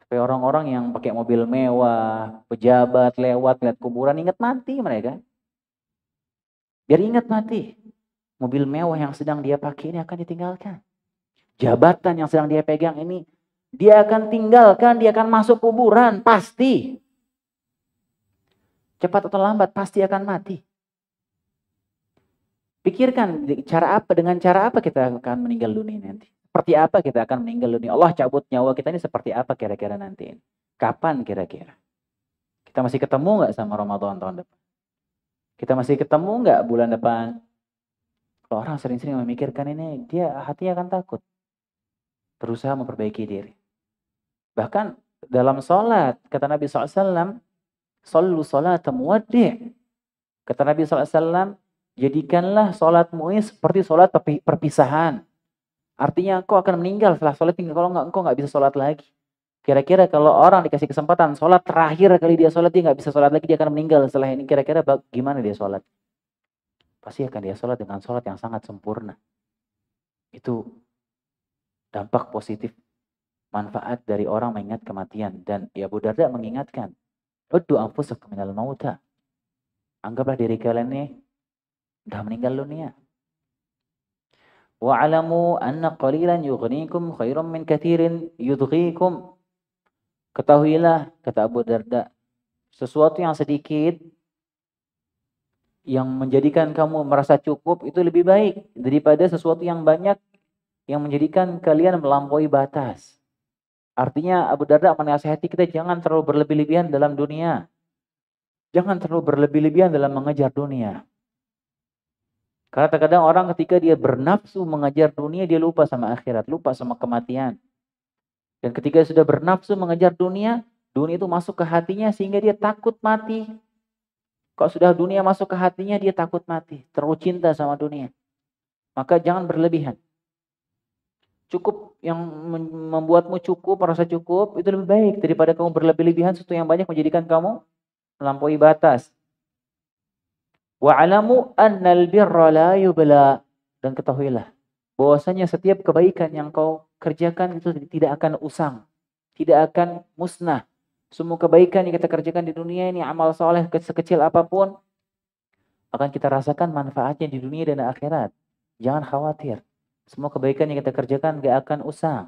Supaya orang-orang yang pakai mobil mewah, pejabat lewat lihat kuburan ingat mati mereka. Biar ingat mati. Mobil mewah yang sedang dia pakai ini akan ditinggalkan. Jabatan yang sedang dia pegang ini dia akan tinggalkan, dia akan masuk kuburan pasti. Cepat atau lambat pasti akan mati. Pikirkan cara apa dengan cara apa kita akan meninggal dunia nanti. Seperti apa kita akan meninggal dunia. Allah cabut nyawa kita ini seperti apa kira-kira nanti. Kapan kira-kira? Kita masih ketemu nggak sama Ramadan tahun depan? Kita masih ketemu nggak bulan depan? Kalau orang sering-sering memikirkan ini, dia hatinya akan takut. Berusaha memperbaiki diri. Bahkan dalam sholat, kata Nabi SAW, Sallu salata muwaddi'. Kata Nabi SAW, jadikanlah sholatmu ini seperti sholat perpisahan. Artinya engkau akan meninggal setelah sholat tinggal kalau enggak engkau enggak bisa sholat lagi. Kira-kira kalau orang dikasih kesempatan sholat terakhir kali dia sholat dia nggak bisa sholat lagi dia akan meninggal setelah ini kira-kira bagaimana dia sholat? Pasti akan dia sholat dengan sholat yang sangat sempurna. Itu dampak positif manfaat dari orang mengingat kematian dan ya Abu Darda mengingatkan Uddu anfusakum minal mauta. Anggaplah diri kalian ini dah meninggal dunia. Wa'alamu anna qalilan yughnikum khairum min kathirin yudghikum. Ketahuilah, kata Abu Darda, sesuatu yang sedikit yang menjadikan kamu merasa cukup itu lebih baik daripada sesuatu yang banyak yang menjadikan kalian melampaui batas. Artinya Abu Darda menasehati kita jangan terlalu berlebih-lebihan dalam dunia. Jangan terlalu berlebih-lebihan dalam mengejar dunia. Karena terkadang orang ketika dia bernafsu mengejar dunia, dia lupa sama akhirat, lupa sama kematian. Dan ketika sudah bernafsu mengejar dunia, dunia itu masuk ke hatinya sehingga dia takut mati. Kalau sudah dunia masuk ke hatinya, dia takut mati. Terlalu cinta sama dunia. Maka jangan berlebihan cukup yang membuatmu cukup merasa cukup itu lebih baik daripada kamu berlebih-lebihan sesuatu yang banyak menjadikan kamu melampaui batas. Wa alamu annal birra la yubla dan ketahuilah bahwasanya setiap kebaikan yang kau kerjakan itu tidak akan usang, tidak akan musnah. Semua kebaikan yang kita kerjakan di dunia ini amal soleh sekecil apapun akan kita rasakan manfaatnya di dunia dan akhirat. Jangan khawatir. Semua kebaikan yang kita kerjakan gak akan usang.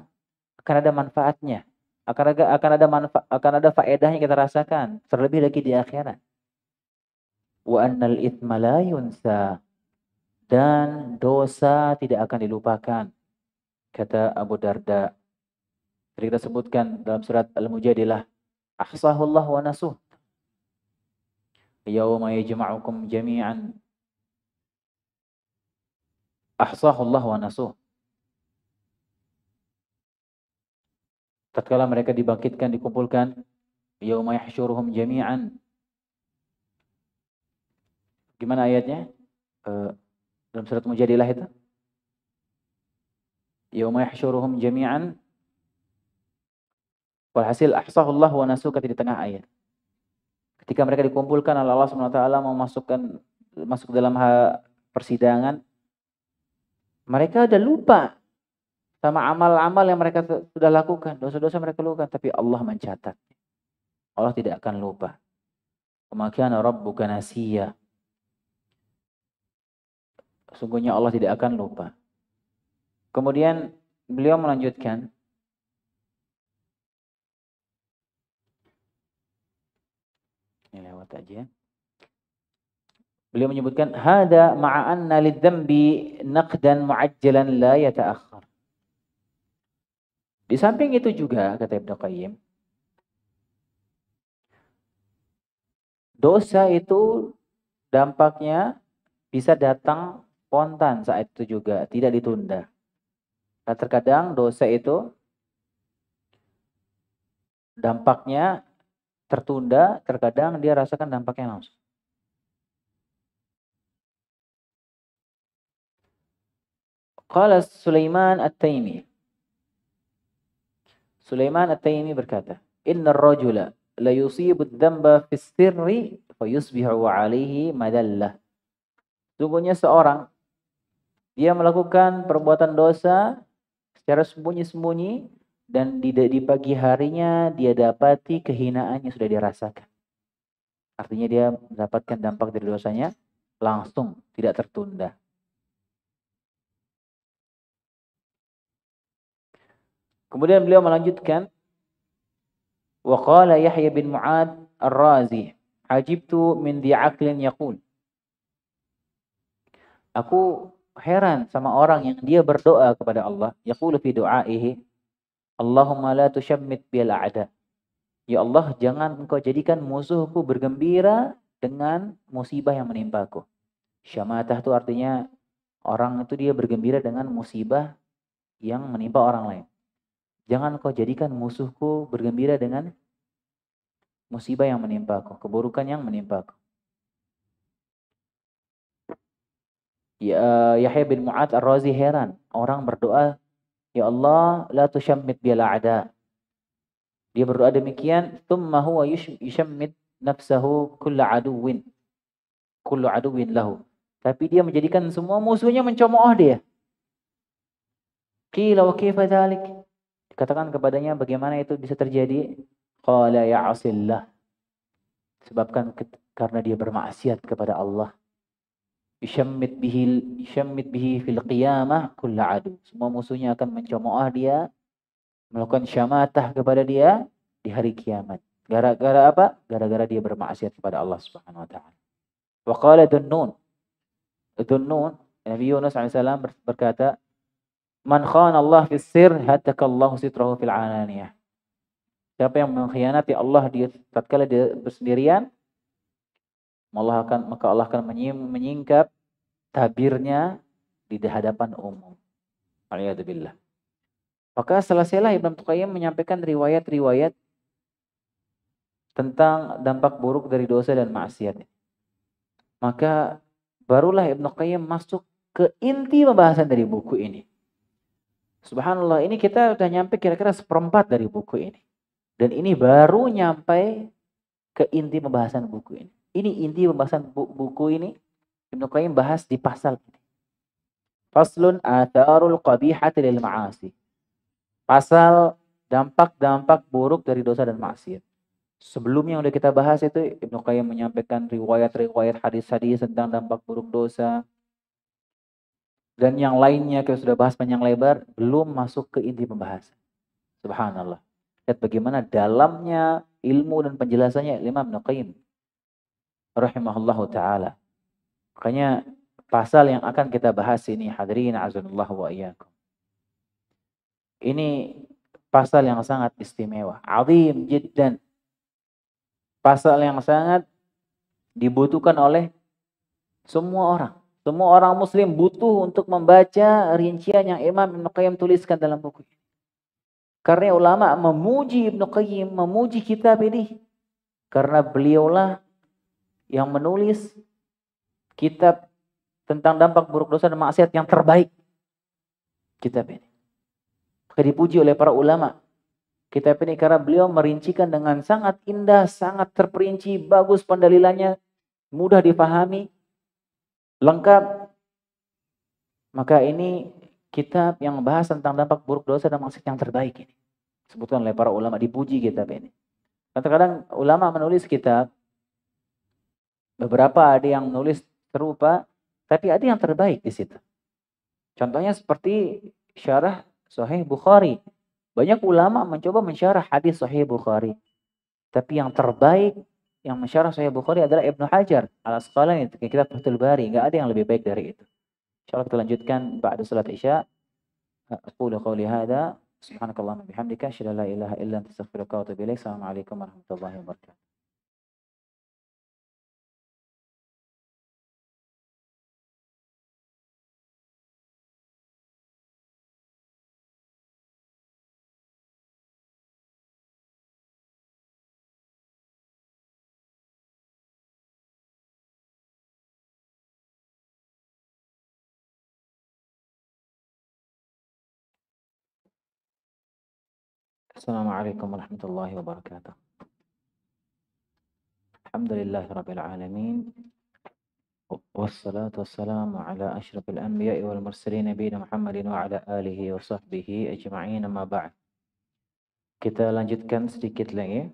Akan ada manfaatnya. Akan ada, akan ada manfaat akan ada faedah yang kita rasakan. Terlebih lagi di akhirat. Wa annal ithma la yunsa. Dan dosa tidak akan dilupakan. Kata Abu Darda. Tadi kita sebutkan dalam surat Al-Mujadilah. Ahsahullah wa nasuh. Yawma yajma'ukum jami'an ahsahullah wa nasuh. Tatkala mereka dibangkitkan, dikumpulkan, Yawma yahsyuruhum jami'an. Gimana ayatnya? Eh, dalam surat Mujadilah itu. Yawma yahsyuruhum jami'an. Walhasil ahsahullah wa nasuh di tengah ayat. Ketika mereka dikumpulkan Allah SWT memasukkan masuk dalam persidangan mereka ada lupa sama amal-amal yang mereka sudah lakukan, dosa-dosa mereka lakukan, tapi Allah mencatat. Allah tidak akan lupa. Kemakian Rabbuka nasiya. Sungguhnya Allah tidak akan lupa. Kemudian beliau melanjutkan, Ini lewat aja. Ya. Beliau menyebutkan hada ma'anna lidzambi naqdan mu'ajjalan la yata'akhkhar. Di samping itu juga kata Ibnu Qayyim dosa itu dampaknya bisa datang spontan saat itu juga, tidak ditunda. Nah, terkadang dosa itu dampaknya tertunda, terkadang dia rasakan dampaknya langsung. Qala Sulaiman At-Taimi. Sulaiman At-Taimi berkata, "Inna ar-rajula la yusibu dzamba fi sirri fa yusbihu 'alayhi madallah." Sungguhnya seorang dia melakukan perbuatan dosa secara sembunyi-sembunyi dan di, di pagi harinya dia dapati kehinaan yang sudah dirasakan. Artinya dia mendapatkan dampak dari dosanya langsung, tidak tertunda. Kemudian beliau melanjutkan wa qala Yahya bin Mu'ad Ar-Razi ajibtu min di aqlin yaqul Aku heran sama orang yang dia berdoa kepada Allah yaqulu fi du'aihi Allahumma la tushammit bil a'da Ya Allah jangan engkau jadikan musuhku bergembira dengan musibah yang menimpaku. Syamatah itu artinya orang itu dia bergembira dengan musibah yang menimpa orang lain. Jangan kau jadikan musuhku bergembira dengan musibah yang menimpa aku, keburukan yang menimpa aku. Ya, eh, Yahya bin Mu'ad ar-Razi heran. Orang berdoa, Ya Allah, la tushammit bila ada. Dia berdoa demikian, thumma huwa yushammit nafsahu kulla aduwin. kullu aduwin lahu. Tapi dia menjadikan semua musuhnya mencemooh dia. Qila wa kaifa dhalik? Katakan kepadanya bagaimana itu bisa terjadi? Qala ya'asillah. Sebabkan karena dia bermaksiat kepada Allah. Isyammit bihi, isyammit bihi fil qiyamah kull adu. Semua musuhnya akan mencemooh dia, melakukan syamatah kepada dia di hari kiamat. Gara-gara apa? Gara-gara dia bermaksiat kepada Allah Subhanahu wa taala. Wa qala Dunnun. Dunnun Nabi Yunus alaihi berkata, Man khana Allah fi sir Allah sitrahu fil alaniyah. Siapa yang mengkhianati Allah di tatkala dia bersendirian, Allah akan maka Allah akan menyingkap tabirnya di hadapan umum. Aliyadzubillah. Maka selesailah Ibn Tukayyim menyampaikan riwayat-riwayat tentang dampak buruk dari dosa dan maksiat. Maka barulah Ibn Qayyim masuk ke inti pembahasan dari buku ini. Subhanallah, ini kita udah nyampe kira-kira seperempat dari buku ini. Dan ini baru nyampe ke inti pembahasan buku ini. Ini inti pembahasan bu buku ini. Ibnu Qayyim bahas di pasal ini. Faslun atharul qabihati lil ma'asi. Pasal dampak-dampak buruk dari dosa dan maksiat. Sebelumnya udah kita bahas itu Ibnu Qayyim menyampaikan riwayat-riwayat hadis-hadis tentang dampak buruk dosa, dan yang lainnya kita sudah bahas panjang lebar belum masuk ke inti pembahasan. Subhanallah. Lihat bagaimana dalamnya ilmu dan penjelasannya Imam Nukaim. rahimahullahu taala. Makanya pasal yang akan kita bahas ini hadirin azanullah wa iyyakum. Ini pasal yang sangat istimewa, azim jiddan. Pasal yang sangat dibutuhkan oleh semua orang semua orang muslim butuh untuk membaca rincian yang Imam Ibn Qayyim tuliskan dalam buku ini. Karena ulama memuji Ibn Qayyim, memuji kitab ini. Karena beliaulah yang menulis kitab tentang dampak buruk dosa dan maksiat yang terbaik. Kitab ini. Maka dipuji oleh para ulama. Kitab ini karena beliau merincikan dengan sangat indah, sangat terperinci, bagus pendalilannya, mudah dipahami, lengkap. Maka ini kitab yang membahas tentang dampak buruk dosa dan maksud yang terbaik ini. Sebutkan oleh para ulama, dipuji kitab ini. Kadang-kadang ulama menulis kitab, beberapa ada yang menulis serupa, tapi ada yang terbaik di situ. Contohnya seperti syarah Sahih Bukhari. Banyak ulama mencoba mensyarah hadis Sahih Bukhari. Tapi yang terbaik yang mensyarah Sahih Bukhari adalah Ibnu Hajar al Asqalani ketika kita Fathul Bari nggak ada yang lebih baik dari itu insyaallah kita lanjutkan ba'da salat isya aqulu qawli hadza subhanakallahumma bihamdika asyhadu an la ilaha illa anta astaghfiruka wa atubu ilaik assalamualaikum warahmatullahi wabarakatuh السلام عليكم ورحمة الله وبركاته الحمد لله رب العالمين والصلاة والسلام على أشرف الأنبياء والمرسلين نبينا محمد وعلى آله وصحبه أجمعين ما بعد kita lanjutkan sedikit lagi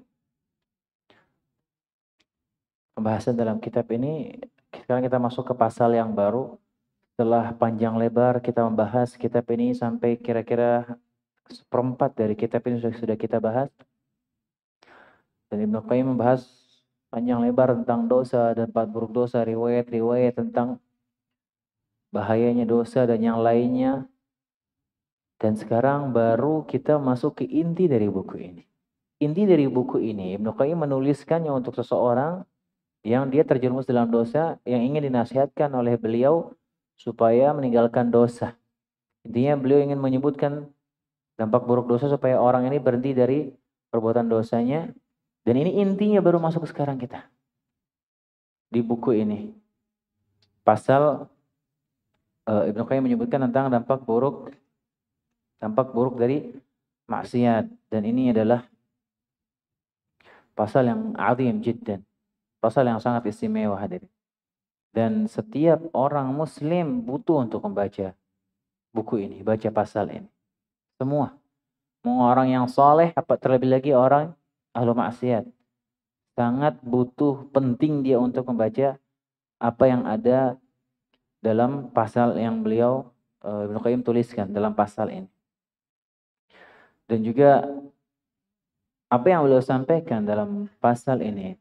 pembahasan dalam kitab ini sekarang kita masuk ke pasal yang baru setelah panjang lebar kita membahas kitab ini sampai kira-kira seperempat dari hmm. kitab ini sudah, kita bahas. Dan Ibnu hmm. Qayyim membahas panjang lebar tentang dosa dan empat buruk dosa, riwayat-riwayat tentang bahayanya dosa dan yang lainnya. Dan sekarang baru kita masuk ke inti dari buku ini. Inti dari buku ini, Ibnu Qayyim menuliskannya untuk seseorang yang dia terjerumus dalam dosa, yang ingin dinasihatkan oleh beliau supaya meninggalkan dosa. Intinya beliau ingin menyebutkan dampak buruk dosa supaya orang ini berhenti dari perbuatan dosanya dan ini intinya baru masuk ke sekarang kita di buku ini pasal uh, Ibnu Qayyim menyebutkan tentang dampak buruk dampak buruk dari maksiat dan ini adalah pasal yang azim jiddan pasal yang sangat istimewa hadirin dan setiap orang muslim butuh untuk membaca buku ini baca pasal ini semua. Mau orang yang soleh, apa terlebih lagi orang ahlu maksiat. Sangat butuh, penting dia untuk membaca apa yang ada dalam pasal yang beliau eh, Ibnu Qayyim tuliskan dalam pasal ini. Dan juga apa yang beliau sampaikan dalam pasal ini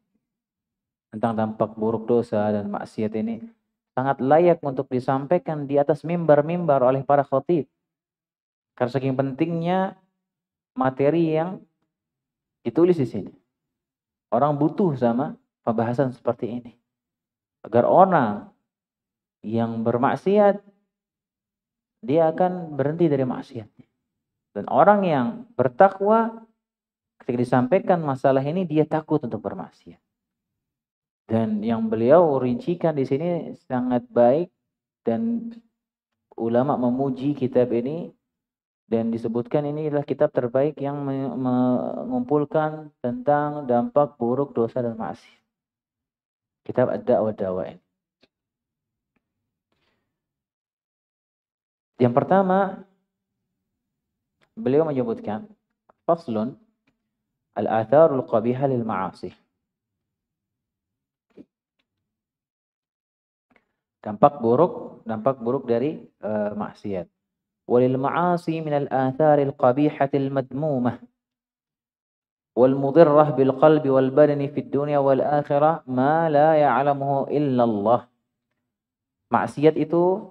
tentang dampak buruk dosa dan maksiat ini sangat layak untuk disampaikan di atas mimbar-mimbar oleh para khatib karena saking pentingnya materi yang ditulis di sini. Orang butuh sama pembahasan seperti ini. Agar orang yang bermaksiat, dia akan berhenti dari maksiat. Dan orang yang bertakwa, ketika disampaikan masalah ini, dia takut untuk bermaksiat. Dan yang beliau rincikan di sini sangat baik dan ulama memuji kitab ini dan disebutkan ini adalah kitab terbaik yang mengumpulkan tentang dampak buruk dosa dan maksiat. Kitab Ad-Da'wa Dawa Yang pertama, beliau menyebutkan faslun al-atharul qabiha lil ma'asi. Dampak buruk, dampak buruk dari uh, maksiat. وللمعاصي من الآثار القبيحة المدمومة والمضرة بالقلب والبدن في الدنيا والآخرة ما لا يعلمه إلا الله معصيات Maksiat itu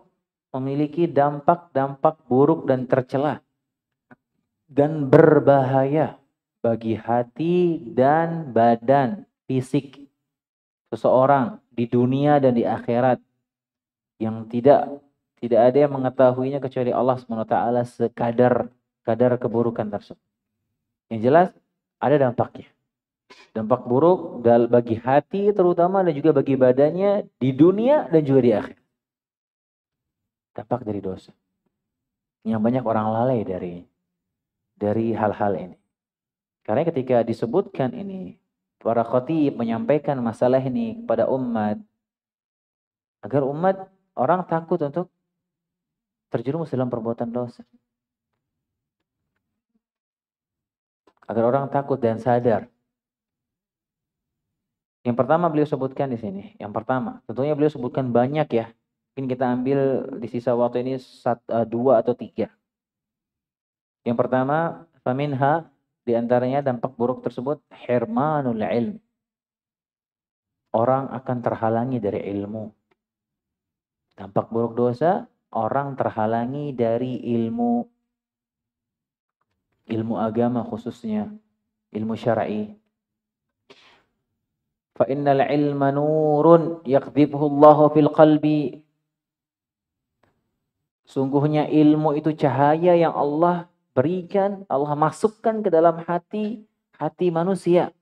memiliki dampak-dampak buruk dan tercela dan berbahaya bagi hati dan badan fisik seseorang di dunia dan di akhirat yang tidak tidak ada yang mengetahuinya kecuali Allah SWT sekadar kadar keburukan tersebut. Yang jelas ada dampaknya. Dampak buruk bagi hati terutama dan juga bagi badannya di dunia dan juga di akhir. Dampak dari dosa. Yang banyak orang lalai dari dari hal-hal ini. Karena ketika disebutkan ini, para khotib menyampaikan masalah ini kepada umat agar umat orang takut untuk terjerumus dalam perbuatan dosa. Agar orang takut dan sadar. Yang pertama beliau sebutkan di sini. Yang pertama, tentunya beliau sebutkan banyak ya. Mungkin kita ambil di sisa waktu ini satu, eh, dua atau tiga. Yang pertama, faminha di antaranya dampak buruk tersebut hermanul ilm. Orang akan terhalangi dari ilmu. Dampak buruk dosa orang terhalangi dari ilmu ilmu agama khususnya ilmu syar'i fa innal ilma nurun yaqdhibuhu Allah fil qalbi sungguhnya ilmu itu cahaya yang Allah berikan Allah masukkan ke dalam hati hati manusia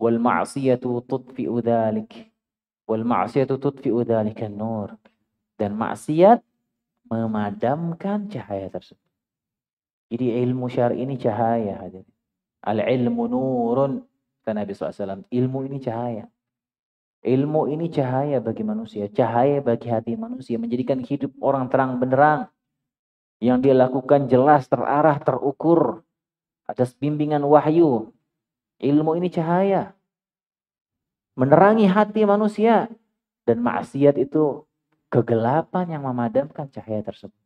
wal ma'siyatu tudfi'u dzalik wal ma'siyatu tudfi'u dzalikan nur dan maksiat memadamkan cahaya tersebut. Jadi ilmu syar'i ini cahaya Al ilmu nurun kata Nabi SAW. Ilmu ini cahaya. Ilmu ini cahaya bagi manusia, cahaya bagi hati manusia, menjadikan hidup orang terang benderang. Yang dia lakukan jelas, terarah, terukur. Atas bimbingan wahyu. Ilmu ini cahaya. Menerangi hati manusia. Dan maksiat itu kegelapan yang memadamkan cahaya tersebut.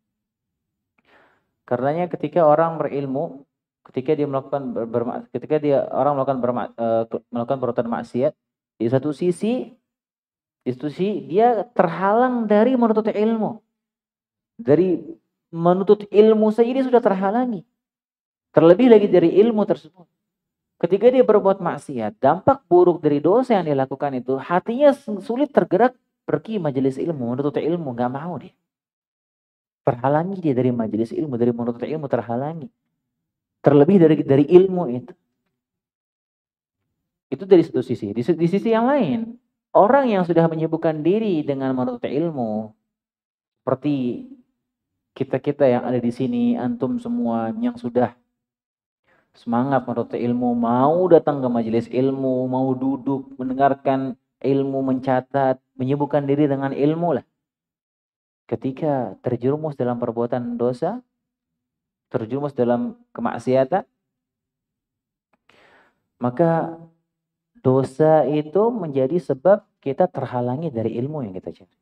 Karenanya ketika orang berilmu, ketika dia melakukan ketika dia orang melakukan eh, melakukan perbuatan maksiat, di satu sisi di satu sisi dia terhalang dari menuntut ilmu. Dari menuntut ilmu saja dia sudah terhalangi. Terlebih lagi dari ilmu tersebut. Ketika dia berbuat maksiat, dampak buruk dari dosa yang dilakukan itu, hatinya sulit tergerak pergi majelis ilmu, menuntut ilmu, nggak mau dia. Terhalangi dia dari majelis ilmu, dari menuntut ilmu terhalangi. Terlebih dari dari ilmu itu. Itu dari satu sisi. Di, di sisi yang lain, hmm. orang yang sudah menyebutkan diri dengan menuntut ilmu, seperti kita-kita yang ada di sini, antum semua yang sudah semangat menuntut ilmu, mau datang ke majelis ilmu, mau duduk mendengarkan ilmu mencatat, menyibukkan diri dengan ilmu lah. Ketika terjerumus dalam perbuatan dosa, terjerumus dalam kemaksiatan, maka dosa itu menjadi sebab kita terhalangi dari ilmu yang kita cari.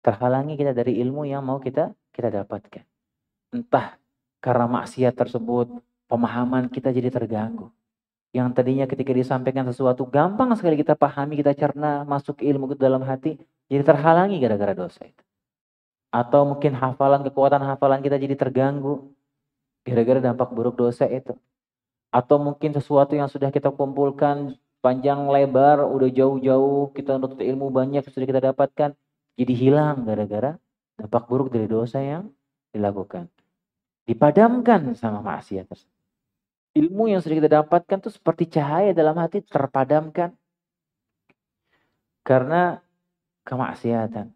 Terhalangi kita dari ilmu yang mau kita kita dapatkan. Entah karena maksiat tersebut, pemahaman kita jadi terganggu. Yang tadinya ketika disampaikan sesuatu gampang sekali kita pahami, kita cerna, masuk ilmu ke dalam hati, jadi terhalangi gara-gara dosa itu. Atau mungkin hafalan, kekuatan hafalan kita jadi terganggu gara-gara dampak buruk dosa itu. Atau mungkin sesuatu yang sudah kita kumpulkan panjang lebar, udah jauh-jauh kita nutut ilmu banyak sudah kita dapatkan, jadi hilang gara-gara dampak buruk dari dosa yang dilakukan. Dipadamkan sama maksiat tersebut ilmu yang sudah kita dapatkan itu seperti cahaya dalam hati terpadamkan karena kemaksiatan.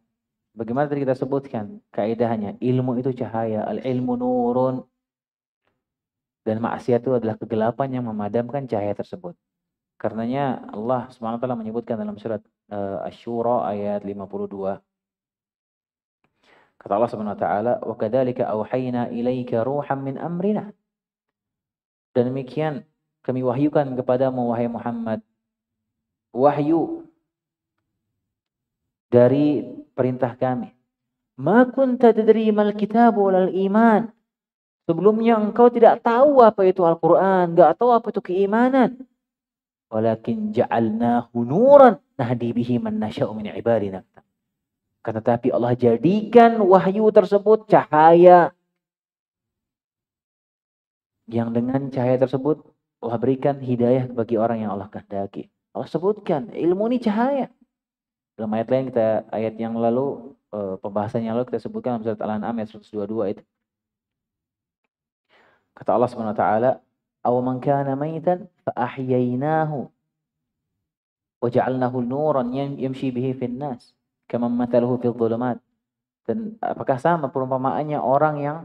Bagaimana tadi kita sebutkan kaidahnya ilmu itu cahaya, al ilmu nurun dan maksiat itu adalah kegelapan yang memadamkan cahaya tersebut. Karenanya Allah SWT menyebutkan dalam surat uh, eh, Asy-Syura ayat 52 Kata Allah Subhanahu wa taala, ilaika ruham min amrina." Dan demikian kami wahyukan kepadamu wahai Muhammad wahyu dari perintah kami. Ma kunta tadri mal kitab wal iman. Sebelumnya engkau tidak tahu apa itu Al-Qur'an, Tidak tahu apa itu keimanan. Walakin ja'alnahu nuran nahdi bihi man nasya'u min ibadina. tapi Allah jadikan wahyu tersebut cahaya yang dengan cahaya tersebut Allah berikan hidayah bagi orang yang Allah kehendaki. Allah sebutkan ilmu ini cahaya. Dalam ayat lain kita ayat yang lalu eh, pembahasannya lalu kita sebutkan dalam surat Al-An'am ayat 122 itu. Kata Allah Subhanahu wa taala, "Aw man kana maytan, fa ahyaynahu wa ja'alnahu nuran yamshi bihi fin nas, kama mataluhu fil dhulumat." Dan apakah sama perumpamaannya orang yang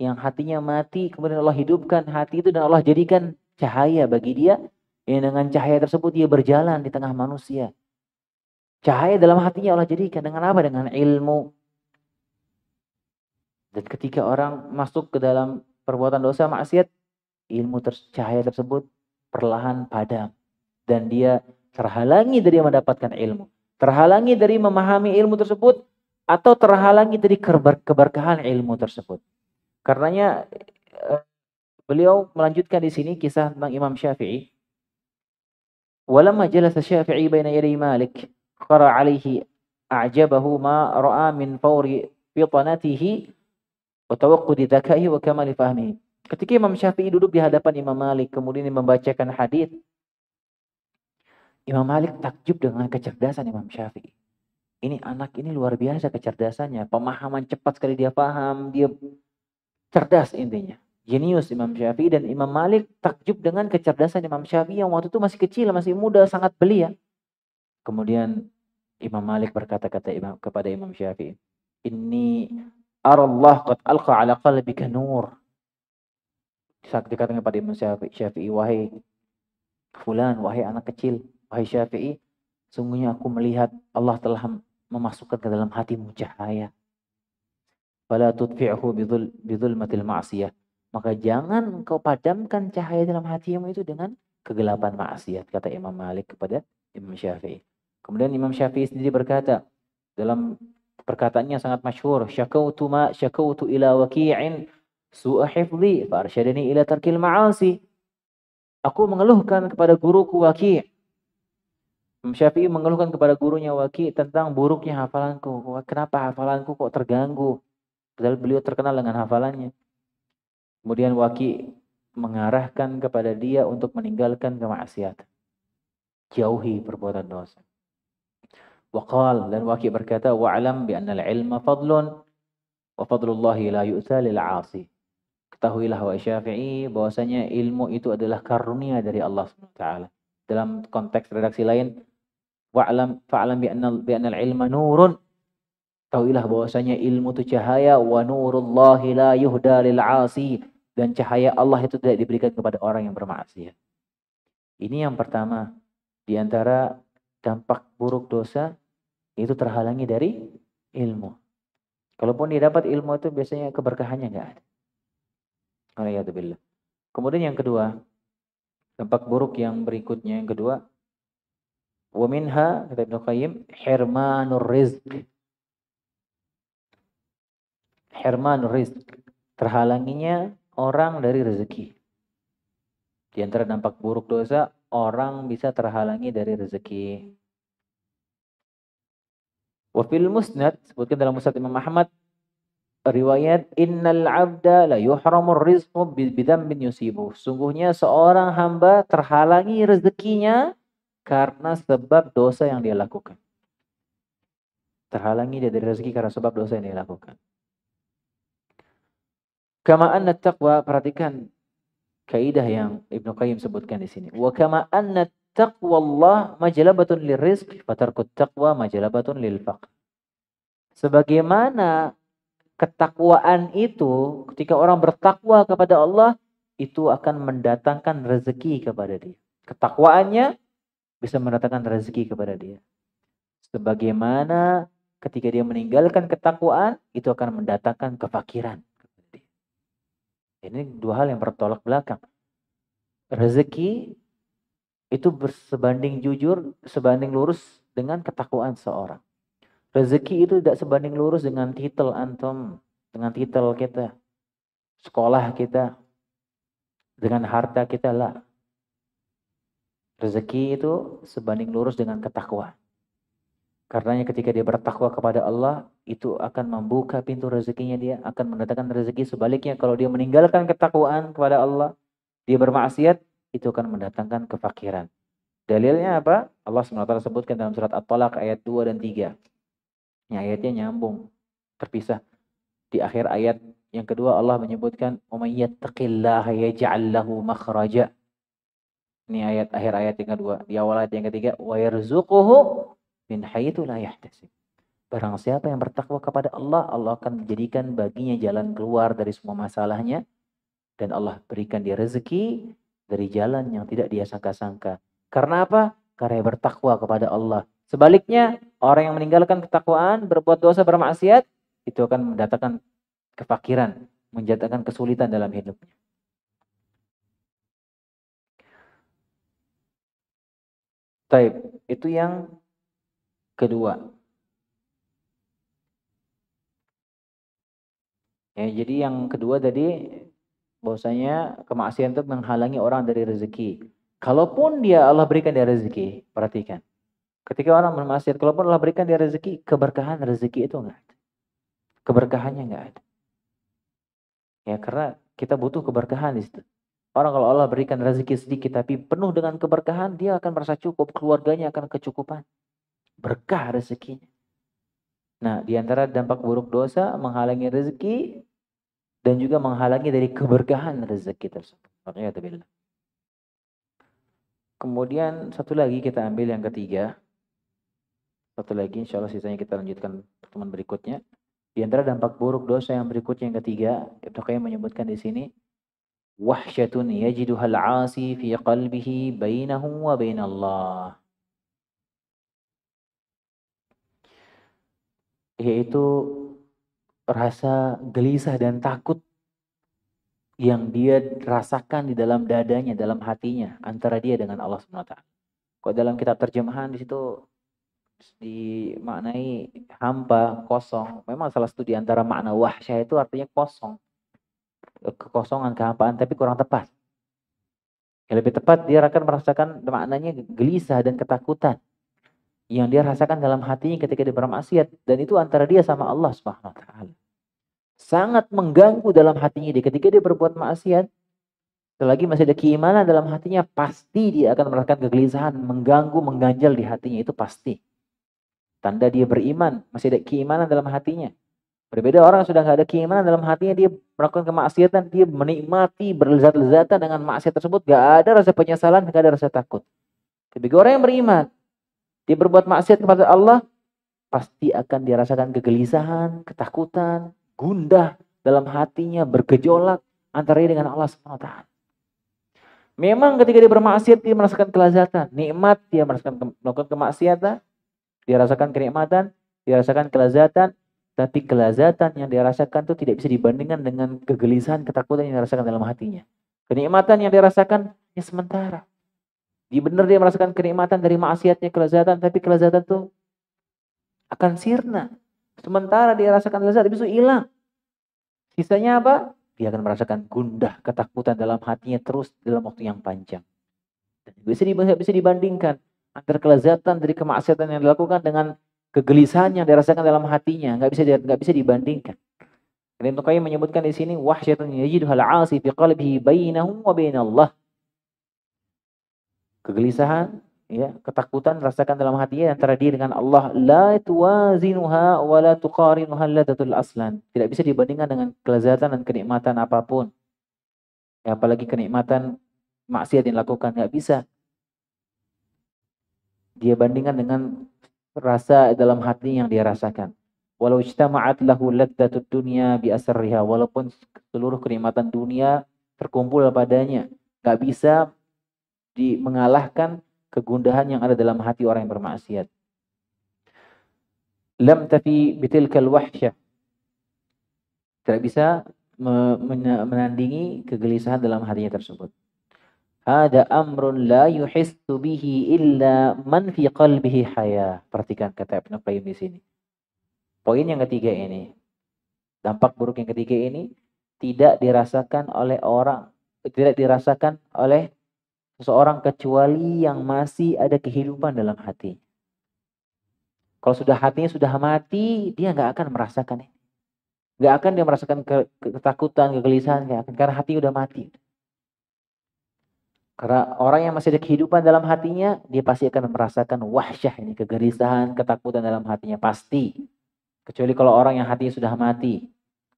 yang hatinya mati kemudian Allah hidupkan hati itu dan Allah jadikan cahaya bagi dia yang dengan cahaya tersebut dia berjalan di tengah manusia cahaya dalam hatinya Allah jadikan dengan apa dengan ilmu dan ketika orang masuk ke dalam perbuatan dosa maksiat ilmu cahaya tersebut perlahan padam dan dia terhalangi dari mendapatkan ilmu terhalangi dari memahami ilmu tersebut atau terhalangi dari keberkahan ilmu tersebut Karenanya eh, beliau melanjutkan di sini kisah tentang Imam Syafi'i. Walamma jalasa Syafi'i baina yadi Malik, qara alaihi a'jabahu ma ra'a min fawri fitnatihi wa tawaqqudi dzakaihi wa kamali fahmihi. Ketika Imam Syafi'i duduk di hadapan Imam Malik kemudian membacakan hadis Imam Malik takjub dengan kecerdasan Imam Syafi'i. Ini anak ini luar biasa kecerdasannya, pemahaman cepat sekali dia paham, dia Cerdas intinya. genius Imam Syafi'i dan Imam Malik takjub dengan kecerdasan Imam Syafi'i yang waktu itu masih kecil, masih muda, sangat belia. Kemudian Imam Malik berkata-kata imam, kepada Imam Syafi'i, "Ini arallah qad alqa ala qalbika nur." Saat dikatakan kepada Imam Syafi'i, Syafi'i wahai fulan, wahai anak kecil, wahai Syafi'i, sungguhnya aku melihat Allah telah memasukkan ke dalam hatimu cahaya fala tudfi'hu bidhulmatil ma'asiyah. Maka jangan kau padamkan cahaya dalam hatimu itu dengan kegelapan maksiat kata Imam Malik kepada Imam Syafi'i. Kemudian Imam Syafi'i sendiri berkata dalam perkataannya sangat masyhur, syakautu ma syakautu ila waqi'in su'a hifdhi fa arsyadani ila tarkil ma'asi. Aku mengeluhkan kepada guruku Waqi'. Imam Syafi'i mengeluhkan kepada gurunya Waqi' tentang buruknya hafalanku. Kenapa hafalanku kok terganggu? Padahal beliau terkenal dengan hafalannya. Kemudian Waki mengarahkan kepada dia untuk meninggalkan kemaksiatan. Jauhi perbuatan dosa. Waqal dan Waki berkata, "Wa'lam bi al-ilma fadlun wa fadlullahi la yu'ta lil 'asi." Ketahuilah wa Syafi'i bahwasanya ilmu itu adalah karunia dari Allah Subhanahu Dalam konteks redaksi lain, "Wa'lam fa'lam bi anna bi al-ilma nurun Tahuilah bahwasanya ilmu itu cahaya wa nurullahi la yuhda lil asi dan cahaya Allah itu tidak diberikan kepada orang yang bermaksiat. Ini yang pertama di antara dampak buruk dosa itu terhalangi dari ilmu. Kalaupun dia dapat ilmu itu biasanya keberkahannya nggak ada. Alhamdulillah. Kemudian yang kedua, dampak buruk yang berikutnya yang kedua, wa minha kata Ibnu Qayyim hirmanur rizq Herman Rizq, terhalanginya orang dari rezeki. Di antara dampak buruk dosa, orang bisa terhalangi dari rezeki. Wafil musnad, sebutkan dalam musnad Imam Ahmad, riwayat innal abda la yuhramu rizqu bin yusibu. Sungguhnya seorang hamba terhalangi rezekinya karena sebab dosa yang dia lakukan. Terhalangi dia dari rezeki karena sebab dosa yang dia lakukan. Kama anna taqwa, perhatikan kaidah yang Ibnu Qayyim sebutkan di sini. Wa kama anna taqwa Allah majalabatun lirizq, fatarkut taqwa majalabatun lil faqr. Sebagaimana ketakwaan itu ketika orang bertakwa kepada Allah itu akan mendatangkan rezeki kepada dia. Ketakwaannya bisa mendatangkan rezeki kepada dia. Sebagaimana ketika dia meninggalkan ketakwaan itu akan mendatangkan kefakiran ini dua hal yang bertolak belakang. Rezeki itu sebanding jujur, sebanding lurus dengan ketakuan seorang. Rezeki itu tidak sebanding lurus dengan titel antum, dengan titel kita, sekolah kita, dengan harta kita lah. Rezeki itu sebanding lurus dengan ketakwaan. Karenanya ketika dia bertakwa kepada Allah, itu akan membuka pintu rezekinya dia, akan mendatangkan rezeki. Sebaliknya kalau dia meninggalkan ketakwaan kepada Allah, dia bermaksiat, itu akan mendatangkan kefakiran. Dalilnya apa? Allah SWT sebutkan dalam surat At-Talaq ayat 2 dan 3. ini ayatnya nyambung, terpisah. Di akhir ayat yang kedua Allah menyebutkan, "Umayyattaqillaha yaj'al lahu Ini ayat akhir ayat yang kedua. Di awal ayat yang ketiga, "Wa min haitsu la yahtasib. Barang siapa yang bertakwa kepada Allah, Allah akan menjadikan baginya jalan keluar dari semua masalahnya dan Allah berikan dia rezeki dari jalan yang tidak dia sangka-sangka. Karena apa? Karena bertakwa kepada Allah. Sebaliknya, orang yang meninggalkan ketakwaan, berbuat dosa, bermaksiat, itu akan mendatangkan kefakiran, menjatuhkan kesulitan dalam hidupnya. Taib, itu yang kedua. Ya, jadi yang kedua tadi bahwasanya kemaksiatan itu menghalangi orang dari rezeki. Kalaupun dia Allah berikan dia rezeki, perhatikan. Ketika orang bermaksiat, kalaupun Allah berikan dia rezeki, keberkahan rezeki itu enggak ada. Keberkahannya enggak ada. Ya, karena kita butuh keberkahan di situ. Orang kalau Allah berikan rezeki sedikit tapi penuh dengan keberkahan, dia akan merasa cukup, keluarganya akan kecukupan berkah rezekinya. Nah, di antara dampak buruk dosa menghalangi rezeki dan juga menghalangi dari keberkahan rezeki tersebut. Makanya Kemudian satu lagi kita ambil yang ketiga. Satu lagi insya Allah sisanya kita lanjutkan pertemuan berikutnya. Di antara dampak buruk dosa yang berikutnya yang ketiga, Ibnu Qayyim menyebutkan di sini wahsyatun yajiduhal 'asi fi qalbihi bainahu wa bainallah. yaitu rasa gelisah dan takut yang dia rasakan di dalam dadanya, dalam hatinya, antara dia dengan Allah SWT. Kok dalam kitab terjemahan di situ dimaknai hampa, kosong. Memang salah satu di antara makna wahsyah itu artinya kosong. Kekosongan, kehampaan, tapi kurang tepat. Yang lebih tepat dia akan merasakan maknanya gelisah dan ketakutan yang dia rasakan dalam hatinya ketika dia bermaksiat dan itu antara dia sama Allah Subhanahu wa taala. Sangat mengganggu dalam hatinya dia ketika dia berbuat maksiat. Selagi masih ada keimanan dalam hatinya pasti dia akan merasakan kegelisahan, mengganggu, mengganjal di hatinya itu pasti. Tanda dia beriman, masih ada keimanan dalam hatinya. Berbeda orang yang sudah nggak ada keimanan dalam hatinya dia melakukan kemaksiatan, dia menikmati berlezat-lezatan dengan maksiat tersebut, gak ada rasa penyesalan, gak ada rasa takut. Tapi orang yang beriman, dia berbuat maksiat kepada Allah, pasti akan dirasakan kegelisahan, ketakutan, gundah dalam hatinya, bergejolak antaranya dengan Allah SWT. Memang ketika dia bermaksiat dia merasakan kelazatan, nikmat dia merasakan ke, melakukan kemaksiatan, dia rasakan kenikmatan, dia rasakan kelazatan, tapi kelazatan yang dia rasakan itu tidak bisa dibandingkan dengan kegelisahan, ketakutan yang dirasakan dalam hatinya. Kenikmatan yang dirasakan ya sementara. Dia benar dia merasakan kenikmatan dari maksiatnya kelezatan, tapi kelezatan tuh akan sirna. Sementara dia rasakan lezat, tapi itu hilang. Sisanya apa? Dia akan merasakan gundah, ketakutan dalam hatinya terus dalam waktu yang panjang. Dan bisa, bisa dibandingkan antara kelezatan dari kemaksiatan yang dilakukan dengan kegelisahan yang dirasakan dalam hatinya nggak bisa nggak bisa dibandingkan. Ibnu Qayyim menyebutkan di sini wahsyatun yajiduhal 'asi fi qalbihi bainahum wa bainallah. Kegelisahan, ya, ketakutan rasakan dalam hatinya antara dia dengan Allah la tuwazinuha wa la tuqarinuha ladatul aslan. Tidak bisa dibandingkan dengan kelezatan dan kenikmatan apapun. Ya, apalagi kenikmatan maksiat yang dilakukan nggak bisa. Dia bandingkan dengan rasa dalam hati yang dia rasakan. Walau ijtama'at lahu laddatud dunya bi asriha walaupun seluruh kenikmatan dunia terkumpul padanya, nggak bisa di mengalahkan kegundahan yang ada dalam hati orang yang bermaksiat. Lam tafi bitilkal wahsyah. Tidak bisa menandingi kegelisahan dalam hatinya tersebut. Ada amrun la yuhistu bihi illa man fi qalbihi haya. Perhatikan kata Ibn Qayyim di sini. Poin yang ketiga ini. Dampak buruk yang ketiga ini tidak dirasakan oleh orang, tidak dirasakan oleh seseorang kecuali yang masih ada kehidupan dalam hati. Kalau sudah hatinya sudah mati, dia nggak akan merasakan Nggak akan dia merasakan ketakutan, kegelisahan, nggak akan karena hati udah mati. Karena orang yang masih ada kehidupan dalam hatinya, dia pasti akan merasakan wahsyah ini, kegelisahan, ketakutan dalam hatinya pasti. Kecuali kalau orang yang hatinya sudah mati,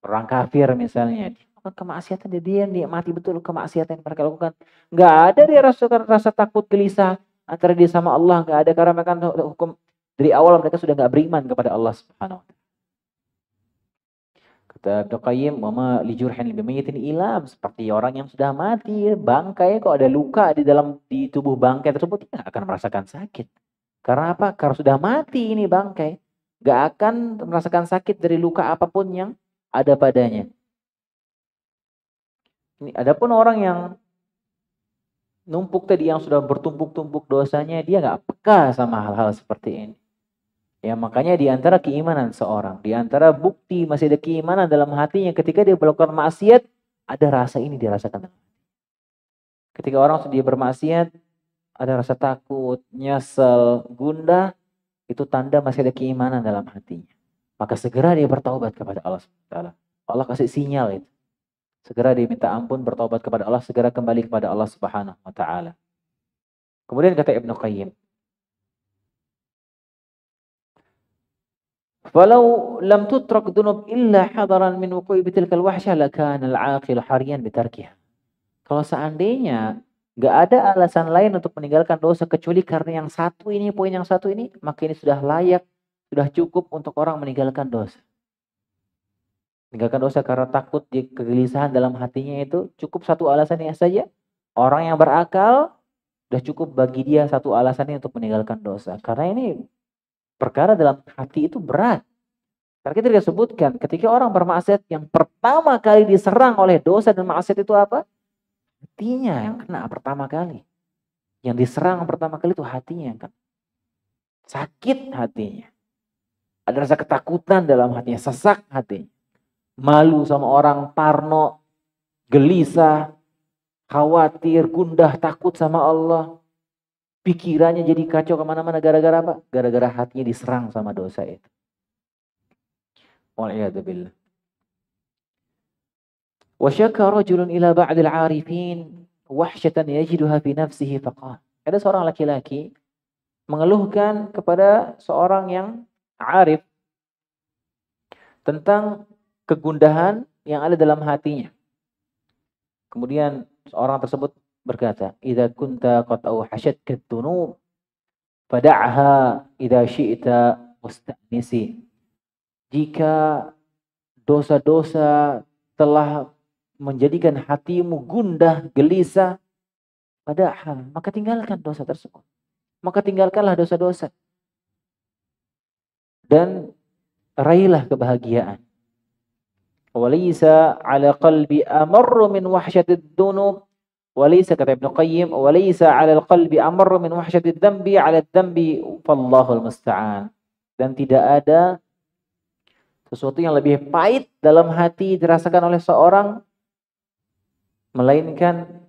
orang kafir misalnya, melakukan kemaksiatan jadi dia nikmati betul kemaksiatan yang mereka lakukan nggak ada dia rasakan rasa takut gelisah antara dia sama Allah nggak ada karena mereka hukum dari awal mereka sudah nggak beriman kepada Allah Subhanahu wa taala kata Ibnu Qayyim mama lijurhan lebih ini ilam seperti orang yang sudah mati bangkai kok ada luka di dalam di tubuh bangkai tersebut tidak akan merasakan sakit karena apa karena sudah mati ini bangkai nggak akan merasakan sakit dari luka apapun yang ada padanya ini adapun orang yang numpuk tadi yang sudah bertumpuk-tumpuk dosanya, dia nggak peka sama hal-hal seperti ini. Ya makanya di antara keimanan seorang, di antara bukti masih ada keimanan dalam hatinya ketika dia melakukan maksiat, ada rasa ini dirasakan. Ketika orang sudah bermaksiat, ada rasa takut, nyesel, gundah, itu tanda masih ada keimanan dalam hatinya. Maka segera dia bertaubat kepada Allah SWT. Allah kasih sinyal itu segera diminta ampun, bertobat kepada Allah, segera kembali kepada Allah Subhanahu wa taala. Kemudian kata Ibnu Qayyim, Walau lam tutrak dunub illa hadaran min wuqu'i bitilkal wahsyah lakana al-aqil hariyan Kalau seandainya gak ada alasan lain untuk meninggalkan dosa kecuali karena yang satu ini, poin yang satu ini, maka ini sudah layak, sudah cukup untuk orang meninggalkan dosa meninggalkan dosa karena takut kegelisahan dalam hatinya itu cukup satu alasannya saja. Orang yang berakal sudah cukup bagi dia satu alasannya untuk meninggalkan dosa. Karena ini perkara dalam hati itu berat. Karena kita tidak sebutkan ketika orang bermaksiat yang pertama kali diserang oleh dosa dan maksiat itu apa? Hatinya yang kena pertama kali. Yang diserang pertama kali itu hatinya yang kena. Sakit hatinya. Ada rasa ketakutan dalam hatinya, sesak hatinya malu sama orang, parno, gelisah, khawatir, gundah, takut sama Allah. Pikirannya jadi kacau kemana-mana gara-gara apa? Gara-gara hatinya diserang sama dosa itu. Wal'iyadzubillah. Wasyaka rajulun ila ba'dil arifin wahsyatan yajiduha fi nafsihi fakah Ada seorang laki-laki mengeluhkan kepada seorang yang arif tentang kegundahan yang ada dalam hatinya. Kemudian seorang tersebut berkata, "Idza kunta qad au hasyatka dzunub fad'aha idza syi'ta wastanisi." Jika dosa-dosa telah menjadikan hatimu gundah, gelisah, padahal maka tinggalkan dosa tersebut. Maka tinggalkanlah dosa-dosa. Dan raihlah kebahagiaan وليس على qalbi أمر من وحشة الذنوب وليس kata Ibnu قيم وليس على qalbi أمر من wahsyatid dzambi على dzambi fallahul musta'an dan tidak ada sesuatu yang lebih pahit dalam hati dirasakan oleh seorang melainkan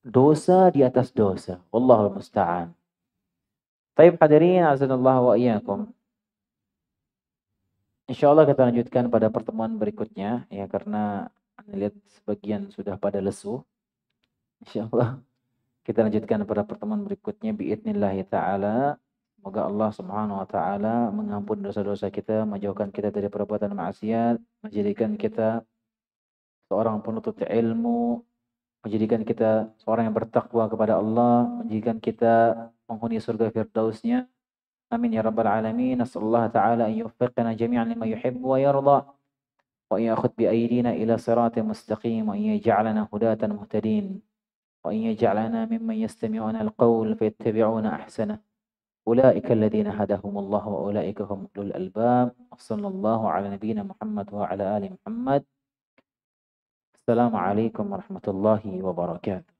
dosa di atas dosa. Allahul musta'an. Baik hadirin azanallahu Insya Allah kita lanjutkan pada pertemuan berikutnya ya karena lihat sebagian sudah pada lesu. Insya Allah kita lanjutkan pada pertemuan berikutnya biidnillahi ta'ala. Semoga Allah subhanahu wa ta'ala mengampuni dosa-dosa kita, menjauhkan kita dari perbuatan maksiat, menjadikan kita seorang penuntut ilmu, menjadikan kita seorang yang bertakwa kepada Allah, menjadikan kita penghuni surga firdausnya, آمين يا رب العالمين نسأل الله تعالى أن يوفقنا جميعا لما يحب ويرضى وأن يأخذ بأيدينا إلى صراط مستقيم وأن يجعلنا هداة مهتدين وأن يجعلنا ممن يستمعون القول فيتبعون أحسنه أولئك الذين هداهم الله وأولئك هم أولو الألباب وصلى الله على نبينا محمد وعلى آل محمد السلام عليكم ورحمة الله وبركاته